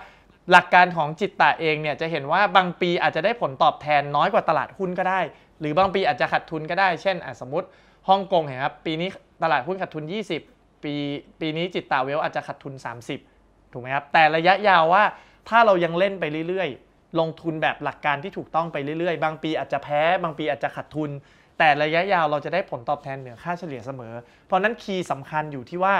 Speaker 1: หลักการของจิตตะเองเนี่ยจะเห็นว่าบางปีอาจจะได้ผลตอบแทนน้อยกว่าตลาดหุ้นก็ได้ หรือบางปีอาจจะขาดทุนก็ได้ เช่นสมมติฮ่องกงเห็นครับปีนี้ตลาดหุ้นขาดทุน 20 ปี ปีนี้จิตตาเวลอาจจะขาดทุน 30 ถูกไหมครับ แต่ระยะยาวว่าถ้าเรายังเล่นไปเรื่อยๆ ลงทุนแบบหลักการที่ถูกต้องไปเรื่อยๆบางปีอาจจะแพ้ บางปีอาจจะขาดทุนแต่ระยะยาวเราจะได้ผลตอบแทนเหนือค่าเฉลี่ยเสมอ เพราะนั้นคีย์สำคัญอยู่ที่ว่า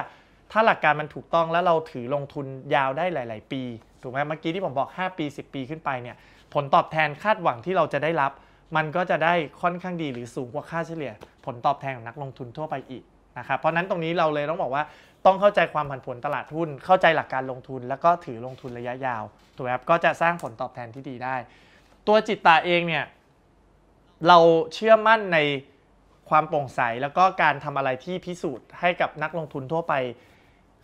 Speaker 1: ถ้าหลักการมันถูกต้องแล้วเราถือลงทุนยาวได้หลาย ๆ ปีถูกไหมเมื่อกี้ที่ผมบอก5ปี10 ปีขึ้นไปเนี่ยผลตอบแทนคาดหวังที่เราจะได้รับ มันก็จะได้ค่อนข้างดีหรือสูงกว่าค่าเฉลี่ย ผลตอบแทนของนักลงทุนทั่วไปอีกนะครับเพราะนั้นตรงนี้เราเลยต้องบอกว่า ต้องเข้าใจความผันผวนตลาดหุ้นเข้าใจหลักการลงทุนแล้วก็ถือลงทุนระยะยาวถูกไหมครับก็จะสร้างผลตอบแทนที่ดีได้ ตัวจิตตาเองเนี่ยเราเชื่อมั่นในความโปร่งใสแล้วก็การทำอะไรที่พิสูจน์ให้กับนักลงทุนทั่วไป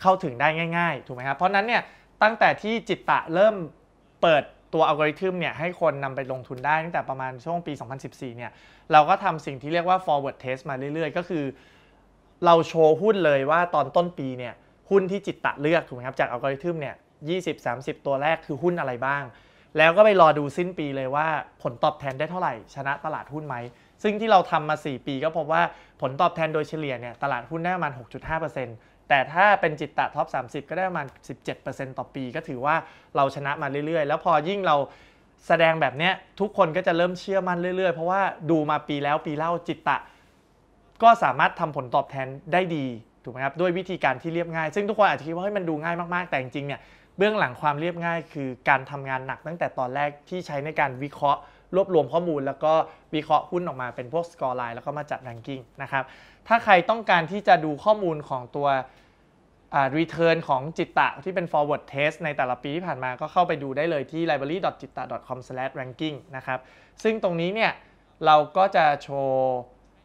Speaker 1: เข้าถึงได้ง่ายๆ ถูกไหมครับเพราะนั้นเนี่ยตั้งแต่ที่จิตตะเริ่มเปิดตัวอัลกอริทึมเนี่ยให้คนนำไปลงทุนได้ตั้งแต่ประมาณช่วงปี 2014เนี่ยเราก็ทำสิ่งที่เรียกว่า forward test มาเรื่อยๆ ก็คือเราโชว์หุ้นเลยว่าตอนต้นปีเนี่ยหุ้นที่จิตตะเลือกถูกไหมครับจากอัลกอริทึมเนี่ย20-30 ตัวแรกคือหุ้นอะไรบ้างแล้วก็ไปรอดูสิ้นปีเลยว่าผลตอบแทนได้เท่าไหร่ ชนะตลาดหุ้นไหมซึ่งที่เราทำมา 4 ปีก็พบว่าผลตอบแทนโดยเฉลี่ยเนี่ยตลาดหุ้นได้ประมาณ6.5%แต่ถ้าเป็นจิตตะท็อป30 ก็ได้ประมาณ17%ต่อปี ก็ถือว่าเราชนะมาเรื่อยๆ แล้วพอยิ่งเราแสดงแบบเนี้ย ทุกคนก็จะเริ่มเชื่อมั่นเรื่อยๆ เพราะว่าดูมาปีแล้วปีเล่าจิตตะก็สามารถทำผลตอบแทนได้ดีถูกไหมครับด้วยวิธีการที่เรียบง่ายซึ่งทุกคนอาจจะคิดว่าเฮ้ยมันดูง่ายมากๆ แต่จริงๆเนี่ยเบื้องหลังความเรียบง่ายคือการทำงานหนักตั้งแต่ตอนแรกที่ใช้ในการวิเคราะห์ รวบรวมข้อมูล แล้วก็วิเคราะห์หุ้นออกมาเป็นพวกสกอร์ไลน์แล้วก็มาจัดแรงกิ้งนะครับถ้าใครต้องการที่จะดูข้อมูลของตัวรีเทิร์นของจิตตะที่เป็น forward test ในแต่ละปีที่ผ่านมาก็เข้าไปดูได้เลยที่ library.jitta.com/ranking นะครับซึ่งตรงนี้เนี่ยเราก็จะโชว์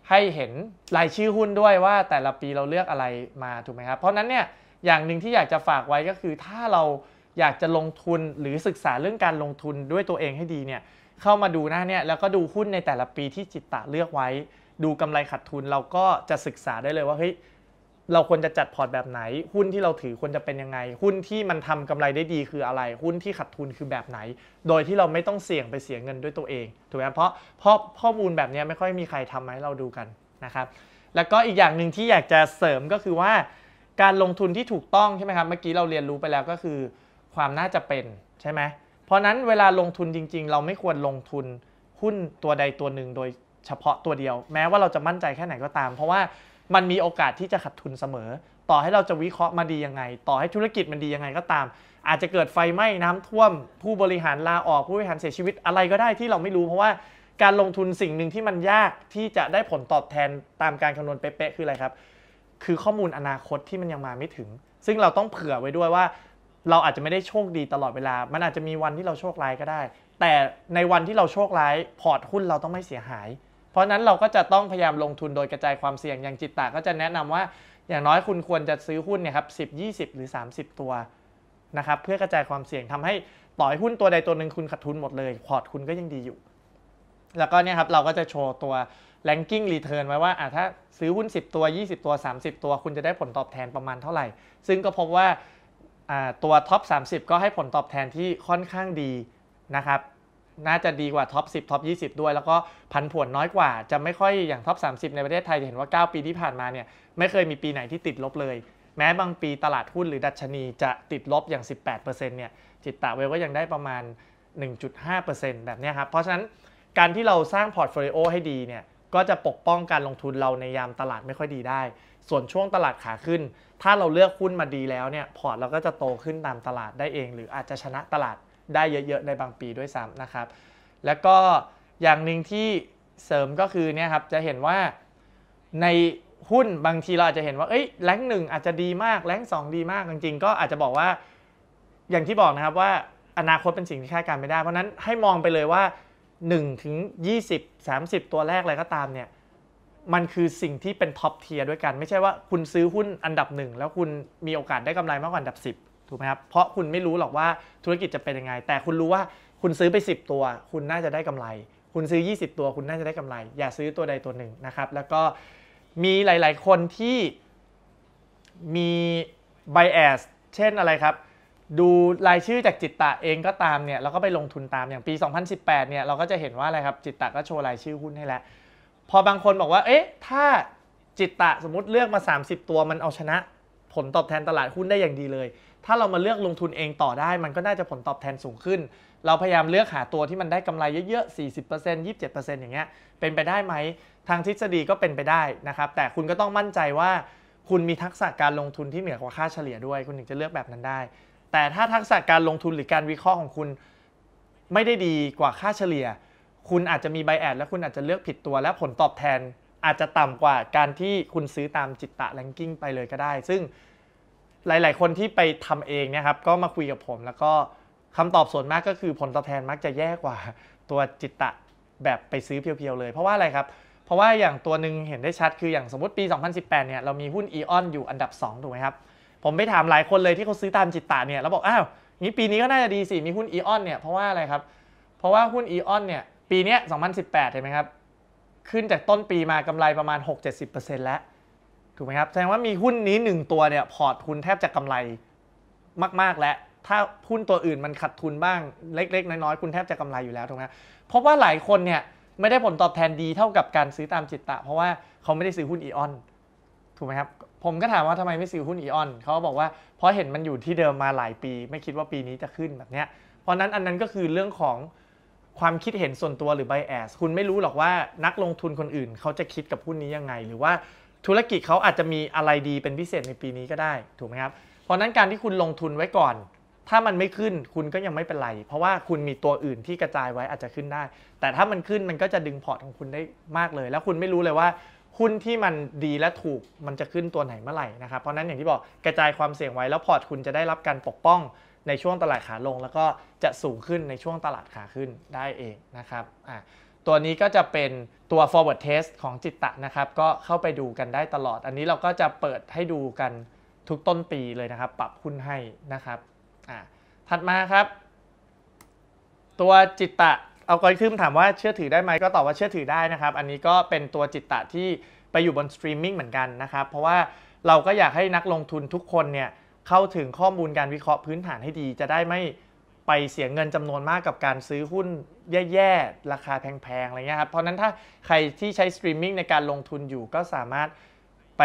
Speaker 1: ให้เห็นรายชื่อหุ้นด้วยว่าแต่ละปีเราเลือกอะไรมาถูกไหมครับ เพราะนั้นเนี่ยอย่างหนึ่งที่อยากจะฝากไว้ก็คือถ้าเราอยากจะลงทุนหรือศึกษาเรื่องการลงทุนด้วยตัวเองให้ดีเนี่ยเข้ามาดูหน้าเนี่ยแล้วก็ดูหุ้นในแต่ละปีที่จิตตะเลือกไว้ ดูกำไรขาดทุนเราก็จะศึกษาได้เลยว่าเฮ้ยเราควรจะจัดพอร์ตแบบไหน หุ้นที่เราถือควรจะเป็นยังไง หุ้นที่มันทำกำไรได้ดีคืออะไร หุ้นที่ขาดทุนคือแบบไหน โดยที่เราไม่ต้องเสี่ยงไปเสียเงินด้วยตัวเองถูกไหมเพราะเพราะข้อมูลแบบนี้ไม่ค่อยมีใครทำให้เราดูกันนะครับแล้วก็อีกอย่างหนึ่งที่อยากจะเสริมก็คือว่าการลงทุนที่ถูกต้องใช่ไหมครับเมื่อกี้เราเรียนรู้ไปแล้วก็คือ ความน่าจะเป็นใช่ไหมเพราะนั้นเวลาลงทุนจริง ๆ เราไม่ควรลงทุนหุ้นตัวใดตัวหนึ่งโดยเฉพาะตัวเดียว แม้ว่าเราจะมั่นใจแค่ไหนก็ตาม เพราะว่ามันมีโอกาสที่จะขาดทุนเสมอ ต่อให้เราจะวิเคราะห์มาดียังไง ต่อให้ธุรกิจมันดียังไงก็ตาม อาจจะเกิดไฟไหม้น้ำท่วม ผู้บริหารลาออกผู้บริหารเสียชีวิตอะไรก็ได้ที่เราไม่รู้ เพราะว่าการลงทุนสิ่งหนึ่งที่มันยากที่จะได้ผลตอบแทนตามการคำนวณเป๊ะๆคืออะไรครับคือข้อมูลอนาคตที่มันยังมาไม่ถึง ซึ่งเราต้องเผื่อไว้ด้วยว่า เราอาจจะไม่ได้โชคดีตลอดเวลา มันอาจจะมีวันที่เราโชคร้ายก็ได้ แต่ในวันที่เราโชคร้าย พอร์ตหุ้นเราต้องไม่เสียหาย เพราะนั้นเราก็จะต้องพยายามลงทุนโดยกระจายความเสี่ยงอย่างจิตตาก็จะแนะนำว่าอย่างน้อยคุณควรจะซื้อหุ้นเนี่ยครับสิบยีหรือ30 ตัวนะครับ เพื่อกระจายความเสี่ยงทำให้ต่อยหุ้นตัวใดตัวหนึ่งคุณขาดทุนหมดเลย พอร์ตคุณก็ยังดีอยู่ แล้วก็เนี่ยครับเราก็จะโชว์ตัวแลนกิ้งรีเทิร์นไว้ว่าถ้าซื้อหุ้น 10 ตัว 20 ตัว 30 ตัวคุณจะได้ผลตอบแทนประมาณเท่าไหร่ ซึ่งก็พบว่าตัวท็อป30 ก็ให้ผลตอบแทนที่ค่อนข้างดีนะครับ น่าจะดีกว่าท็อป10ท็อป20 ด้วยแล้วก็พันผวนน้อยกว่า จะไม่ค่อยอย่างท็อป30 ในประเทศไทยจะเห็นว่า 9 ปีที่ผ่านมาเนี่ยไม่เคยมีปีไหนที่ติดลบเลย แม้บางปีตลาดหุ้นหรือดัชนีจะติดลบอย่าง18%เนี่ยจิตตะเวก็ยังได้ประมาณ 1.5%แบบนี้ครับเพราะฉะนั้นการที่เราสร้างพอร์ตโฟลิโอให้ดีเนี่ยก็จะปกป้องการลงทุนเราในยามตลาดไม่ค่อยดีได้ ส่วนช่วงตลาดขาขึ้น ถ้าเราเลือกหุ้นมาดีแล้วเนี่ยพอร์ตเราก็จะโตขึ้นตามตลาดได้เอง หรืออาจจะชนะตลาดได้เยอะๆในบางปีด้วยซ้ำนะครับ แล้วก็อย่างหนึ่งที่เสริมก็คือเนี่ยครับจะเห็นว่าในหุ้นบางทีเราอาจจะเห็นว่าเอ้ยแรงหนึ่งอาจจะดีมากแรงสองดีมากจริงๆ ก็อาจจะบอกว่าอย่างที่บอกนะครับว่า อนาคตเป็นสิ่งที่คาดการไม่ได้เพราะนั้นให้มองไปเลยว่า1 ถึง 20 30 ตัวแรกอะไรก็ตามเนี่ย มันคือสิ่งที่เป็นท็อปเทียร์ด้วยกัน ไม่ใช่ว่าคุณซื้อหุ้นอันดับหนึ่งแล้วคุณมีโอกาสได้กำไรมากกว่าอันดับ 10ถูกไหมครับเพราะคุณไม่รู้หรอกว่าธุรกิจจะเป็นยังไง แต่คุณรู้ว่าคุณซื้อไป 10 ตัว คุณน่าจะได้กำไร คุณซื้อ 20 ตัวคุณน่าจะได้กำไร อย่าซื้อตัวใดตัวหนึ่งนะครับ แล้วก็มีหลาย ๆ คนที่มีไบแอสเช่นอะไรครับดูรายชื่อจากจิตตะเองก็ตามเนี่ยเราก็ไปลงทุนตามอย่างปี 2018 เนี่ยเราก็จะเห็นว่าอะไรครับจิตตะก็โชว์รายชื่อหุ้นให้แล้วพอบางคนบอกว่าเอ๊ะถ้าจิตตะสมมติเลือกมา30 ตัวมันเอาชนะ ผลตอบแทนตลาดหุ้นได้อย่างดีเลย ถ้าเรามาเลือกลงทุนเองต่อได้ มันก็น่าจะผลตอบแทนสูงขึ้น เราพยายามเลือกหาตัวที่มันได้กำไรเยอะๆ40% 27%อย่างเงี้ยเป็นไปได้ไหมทางทฤษฎีก็เป็นไปได้นะครับแต่คุณก็ต้องมั่นใจว่าคุณมีทักษะการลงทุนที่เหนือกว่าค่าเฉลี่ยด้วยคุณถึงจะเลือกแบบนั้นได้แต่ถ้าทักษะการลงทุนหรือการวิเคราะห์ของคุณไม่ได้ดีกว่าค่าเฉลี่ย คุณอาจจะมีใบแอดและคุณอาจจะเลือกผิดตัวและผลตอบแทน อาจจะต่ำกว่าการที่คุณซื้อตามจิตตะแลนกิ้งไปเลยก็ได้ ซึ่งหลาย ๆ คนที่ไปทำเองนะครับก็มาคุยกับผม แล้วก็คำตอบส่วนมากก็คือผลตอบแทนมักจะแย่กว่าตัวจิตตะแบบไปซื้อเพียว ๆ เลยเพราะว่าอะไรครับเพราะว่าอย่างตัวหนึ่งเห็นได้ชัดคืออย่างสมมติปี 2018 เนี่ยเรามีหุ้นอีออนอยู่อันดับ2ถูกไหมครับผมไปถามหลายคนเลยที่เขาซื้อตามจิตตาเนี่ย แล้วบอก อ้าวงี้ปีนี้ก็น่าจะดีสิ มีหุ้นอีออนเนี่ยเพราะว่าอะไรครับ เพราะว่าหุ้นอีออนเนี่ยปีนี้2018 เห็นไหมครับ ขึ้นจากต้นปีมากำไรประมาณ 6-70%แล้ว ถูกไหมครับแสดงว่ามีหุ้นนี้ 1 ตัวเนี่ย พอร์ตคุณแทบจะกำไรมาก ๆ แล้ว ถ้าหุ้นตัวอื่นมันขาดทุนบ้างเล็กๆ น้อยๆคุณแทบจะกำไรอยู่แล้วถูกไหมเพราะว่าหลายคนเนี่ยไม่ได้ผลตอบแทนดีเท่ากับการซื้อตามจิตตะเพราะว่าเขาไม่ได้ซื้อหุ้นอีออนถูกไหมครับผมก็ถามว่าทำไมไม่ซื้อหุ้นอีออน เขาบอกว่า เพราะเห็นมันอยู่ที่เดิมมาหลายปี ไม่คิดว่าปีนี้จะขึ้นแบบเนี้ย เพราะนั้นอันนั้นก็คือเรื่องของความคิดเห็นส่วนตัวหรือไบแอส คุณไม่รู้หรอกว่านักลงทุนคนอื่นเขาจะคิดกับหุ้นนี้ยังไง หรือว่าธุรกิจเขาอาจจะมีอะไรดีเป็นพิเศษในปีนี้ก็ได้ถูกไหมครับ เพราะนั้นการที่คุณลงทุนไว้ก่อน ถ้ามันไม่ขึ้น คุณก็ยังไม่เป็นไรเพราะว่าคุณมีตัวอื่นที่กระจายไว้อาจจะขึ้นได้แต่ถ้ามันขึ้นมันก็จะดึงพอร์ตของคุณได้มากเลย แล้วคุณไม่รู้เลยว่าหุ้นที่มันดีและถูกมันจะขึ้นตัวไหนเมื่อไหร่นะครับเพราะนั้นอย่างที่บอกกระจายความเสี่ยงไว้แล้วพอร์ตคุณจะได้รับการปกป้องในช่วงตลาดขาลง แล้วก็จะสูงขึ้นในช่วงตลาดขาขึ้นได้เองนะครับอ่าตัวนี้ก็จะเป็นตัว forward test ของจิตตะนะครับก็เข้าไปดูกันได้ตลอด อันนี้เราก็จะเปิดให้ดูกันทุกต้นปีเลยนะครับ ปรับหุ้นให้นะครับอ่าถัดมาครับ ตัวจิตตะเอากกอริทึมถามว่าเชื่อถือได้ไหมก็ตอบว่าเชื่อถือได้นะครับอันนี้ก็เป็นตัวจิตตะที่ไปอยู่บนสตรีมมิ่งเหมือนกันนะครับ เพราะว่าเราก็อยากให้นักลงทุนทุกคนเนี่ยเข้าถึงข้อมูลการวิเคราะห์พื้นฐานให้ดี จะได้ไม่ไปเสียเงินจำนวนมากกับการซื้อหุ้นแย่ๆราคาแพงๆอะไรเงี้ยครับเพราะนั้นถ้าใครที่ใช้สตรีมมิ่งในการลงทุนอยู่ก็สามารถไป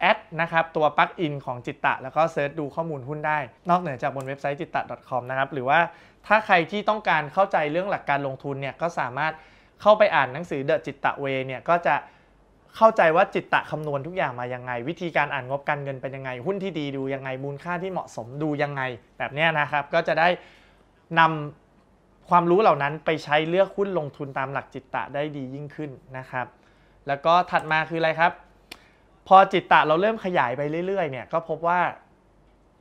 Speaker 1: แอดนะครับตัวปลั๊กอินของจิตตะแล้วก็เซิร์ชดูข้อมูลหุ้นได้ นอกเหนือจากบนเว็บไซต์จิตตะ .com นะครับหรือว่าถ้าใครที่ต้องการเข้าใจเรื่องหลักการลงทุนเนี่ยก็สามารถเข้าไปอ่านหนังสือเดอะจิตตะเวเนี่ยก็จะเข้าใจว่าจิตตะคำนวณทุกอย่างมายังไงวิธีการอ่านงบการเงินเป็นยังไง หุ้นที่ดีดูยังไงมูลค่าที่เหมาะสมดูยังไงแบบนี้นะครับก็จะได้นำความรู้เหล่านั้นไปใช้เลือกหุ้นลงทุนตามหลักจิตตะได้ดียิ่งขึ้นนะครับแล้วก็ถัดมาคืออะไรครับพอจิตตะเราเริ่มขยายไปเรื่อยๆเนี่ยก็พบว่า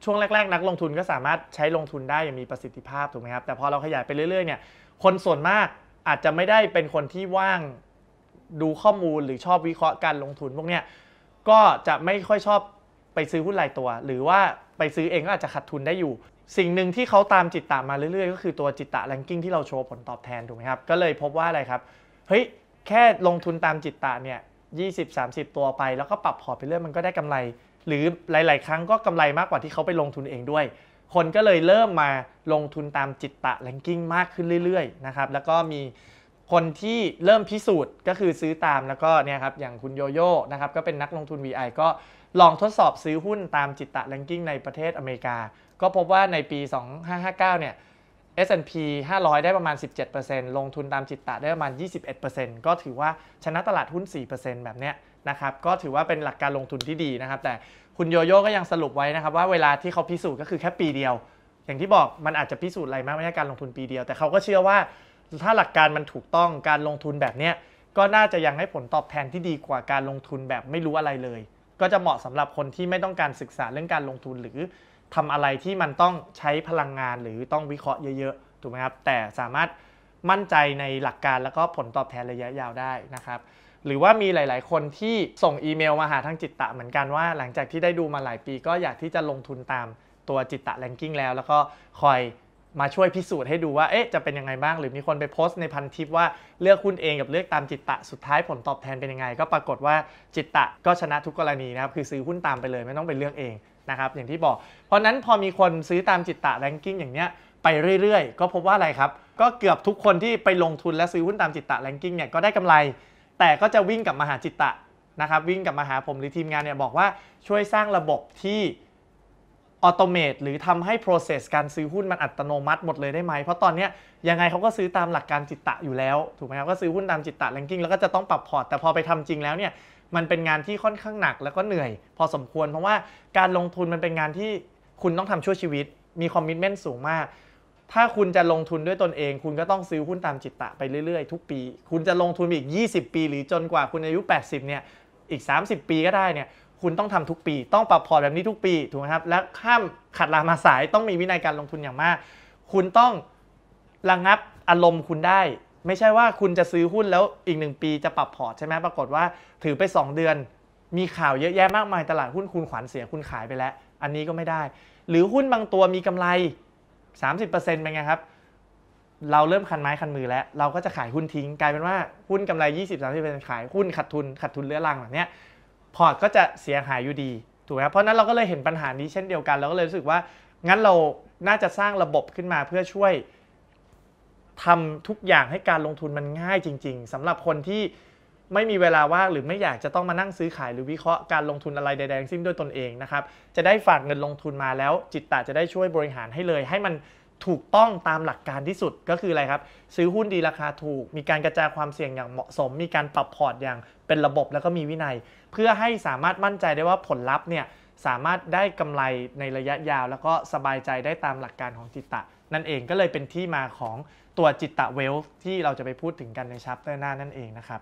Speaker 1: ช่วงแรกๆนักลงทุนก็สามารถใช้ลงทุนได้อย่างมีประสิทธิภาพถูกไหมครับแต่พอเราขยายไปเรื่อยๆเนี่ยคนส่วนมากอาจจะไม่ได้เป็นคนที่ว่างดูข้อมูลหรือชอบวิเคราะห์การลงทุนพวกเนี้ยก็จะไม่ค่อยชอบไปซื้อหุ้นรายตัว หรือว่าไปซื้อเองก็อาจจะขาดทุนได้อยู่ สิ่งหนึ่งที่เขาตามจิตตามาเรื่อยๆก็คือตัวจิตตะแลนกิ้งที่เราโชว์ผลตอบแทนถูกไหมครับ ก็เลยพบว่าอะไรครับเฮ้ยแค่ลงทุนตามจิตตะเนี่ย20-30 ตัวไป แล้วก็ปรับพอร์ตไปเรื่อยมันก็ได้กำไรหรือหลาย ๆ ครั้งก็กำไรมากกว่าที่เขาไปลงทุนเองด้วย คนก็เลยเริ่มมาลงทุนตามจิตตะแลนกิ้งมากขึ้นเรื่อย ๆ นะครับ แล้วก็มีคนที่เริ่มพิสูจน์ก็คือซื้อตามแล้วก็เนี่ยครับ อย่างคุณโยโย่นะครับก็เป็นนักลงทุน VI ก็ลองทดสอบซื้อหุ้นตามจิตตะแลนกิ้งในประเทศอเมริกา ก็พบว่าในปี 2559เนี่ย S&P 500 ได้ประมาณ 17%ลงทุนตามจิตตะได้ประมาณ21%ก็ถือว่าชนะตลาดหุ้น 4%แบบเนี้ยนะครับก็ถือว่าเป็นหลักการลงทุนที่ดีนะครับ แต่คุณโยโย่ก็ยังสรุปไว้นะครับ ว่าเวลาที่เขาพิสูจน์ก็คือแค่ปีเดียว อย่างที่บอกมันอาจจะพิสูจน์อะไรมากไม่ใช่การลงทุนปีเดียวแต่เขาก็เชื่อว่าถ้าหลักการมันถูกต้องการลงทุนแบบเนี้ยก็น่าจะยังให้ผลตอบแทนที่ดีกว่าการลงทุนแบบไม่รู้อะไรเลย ก็จะเหมาะสำหรับคนที่ไม่ต้องการศึกษาเรื่องการลงทุน หรือทำอะไรที่มันต้องใช้พลังงาน หรือต้องวิเคราะห์เยอะๆถูกไหมครับ แต่สามารถมั่นใจในหลักการแล้วก็ผลตอบแทนระยะยาวได้นะครับหรือว่ามีหลาย ๆ คนที่ส่งอีเมลมาหาทางจิตตะ เหมือนกันว่าหลังจากที่ได้ดูมาหลายปี ก็อยากที่จะลงทุนตามตัวจิตตะแลนกิ้งแล้วแล้วก็คอยมาช่วยพิสูจน์ให้ดูว่าเอ๊ะจะเป็นยังไงบ้างหรือมีคนไปโพสต์ในพันทิปว่าเลือกหุ้นเองกับเลือกตามจิตตะสุดท้ายผลตอบแทนเป็นยังไง ก็ปรากฏว่าจิตตะก็ชนะทุกกรณีนะครับคือซื้อหุ้นตามไปเลยไม่ต้องไปเลือกเองนะครับอย่างที่บอกเพราะนั้นพอมีคนซื้อตามจิตตะแลงกิ้งอย่างเนี้ยไปเรื่อย ๆ ก็พบว่าอะไรครับก็เกือบทุกคนที่ไปลงทุนและซื้อหุ้นตามจิตตะแลนกิ้งเนี่ยก็ได้กำไรแต่ก็จะวิ่งกับมหาจิตตะนะครับ วิ่งกับมาหาผมหรือทีมงานเนี่ยบอกว่าช่วยสร้างระบบที่ออโตเมตหรือทำให้ process การซื้อหุ้นมันอัตโนมัติหมดเลยได้ไหมเพราะตอนนี้ยังไงเขาก็ซื้อตามหลักการจิตตะอยู่แล้ว ถูกไหมครับ ก็ซื้อหุ้นตามจิตตะแลนกิ้งแล้วก็จะต้องปรับพอร์ต แต่พอไปทำจริงแล้วเนี่ย มันเป็นงานที่ค่อนข้างหนักแล้วก็เหนื่อย พอสมควรเพราะว่าการลงทุนมันเป็นงานที่คุณต้องทำชั่วชีวิตมีคอมมิชเมนต์สูงมากถ้าคุณจะลงทุนด้วยตนเอง คุณก็ต้องซื้อหุ้นตามจิตตะ ไปเรื่อย ๆ ทุกปี คุณจะลงทุนอีก 20 ปีหรือจนกว่าคุณอายุ 80เนี่ยอีก 30 ปีก็ได้เนี่ยคุณต้องทำทุกปี ต้องปรับพอร์ตแบบนี้ทุกปีถูกไหมครับ และข้ามขัดลามาสายต้องมีวินัยการลงทุนอย่างมาก คุณต้องระงับอารมณ์คุณได้ ไม่ใช่ว่าคุณจะซื้อหุ้นแล้วอีกหนึ่งปีจะปรับพอร์ตใช่ไหมปรากฏว่า ถือไป 2 เดือน มีข่าวเยอะแยะมากมาย ตลาดหุ้นคุณขวัญเสียคุณขายไปแล้ว อันนี้ก็ไม่ได้ หรือหุ้นบางตัวมีกำไร30%เป็นไงครับ เราเริ่มคันไม้คันมือแล้ว เราก็จะขายหุ้นทิ้ง กลายเป็นว่าหุ้นกำไร 20-30%ขายหุ้นขาดทุนขาดทุนเรื้อรังแบบนี้พอร์ตก็จะเสียหายอยู่ดีถูกไหมเพราะนั้นเราก็เลยเห็นปัญหานี้เช่นเดียวกัน เราก็เลยรู้สึกว่า งั้นเราน่าจะสร้างระบบขึ้นมาเพื่อช่วยทำทุกอย่างให้การลงทุนมันง่ายจริงๆสำหรับคนที่ไม่มีเวลาว่างหรือไม่อยากจะต้องมานั่งซื้อขายหรือวิเคราะห์การลงทุนอะไรใดๆสิ้นด้วยตนเองนะครับจะได้ฝากเงินลงทุนมาแล้ว จิตตาจะได้ช่วยบริหารให้เลย ให้มันถูกต้องตามหลักการที่สุดก็คืออะไรครับ ซื้อหุ้นดีราคาถูก มีการกระจายความเสี่ยงอย่างเหมาะสม มีการปรับพอร์ตอย่างเป็นระบบแล้วก็มีวินัย เพื่อให้สามารถมั่นใจได้ว่าผลลัพธ์เนี่ยสามารถได้กำไรในระยะยาวแล้วก็สบายใจได้ตามหลักการของจิตตะนั่นเองก็เลยเป็นที่มาของตัวจิตตะเวลที่เราจะไปพูดถึงกันในชัปเตอร์หน้านั่นเองนะครับ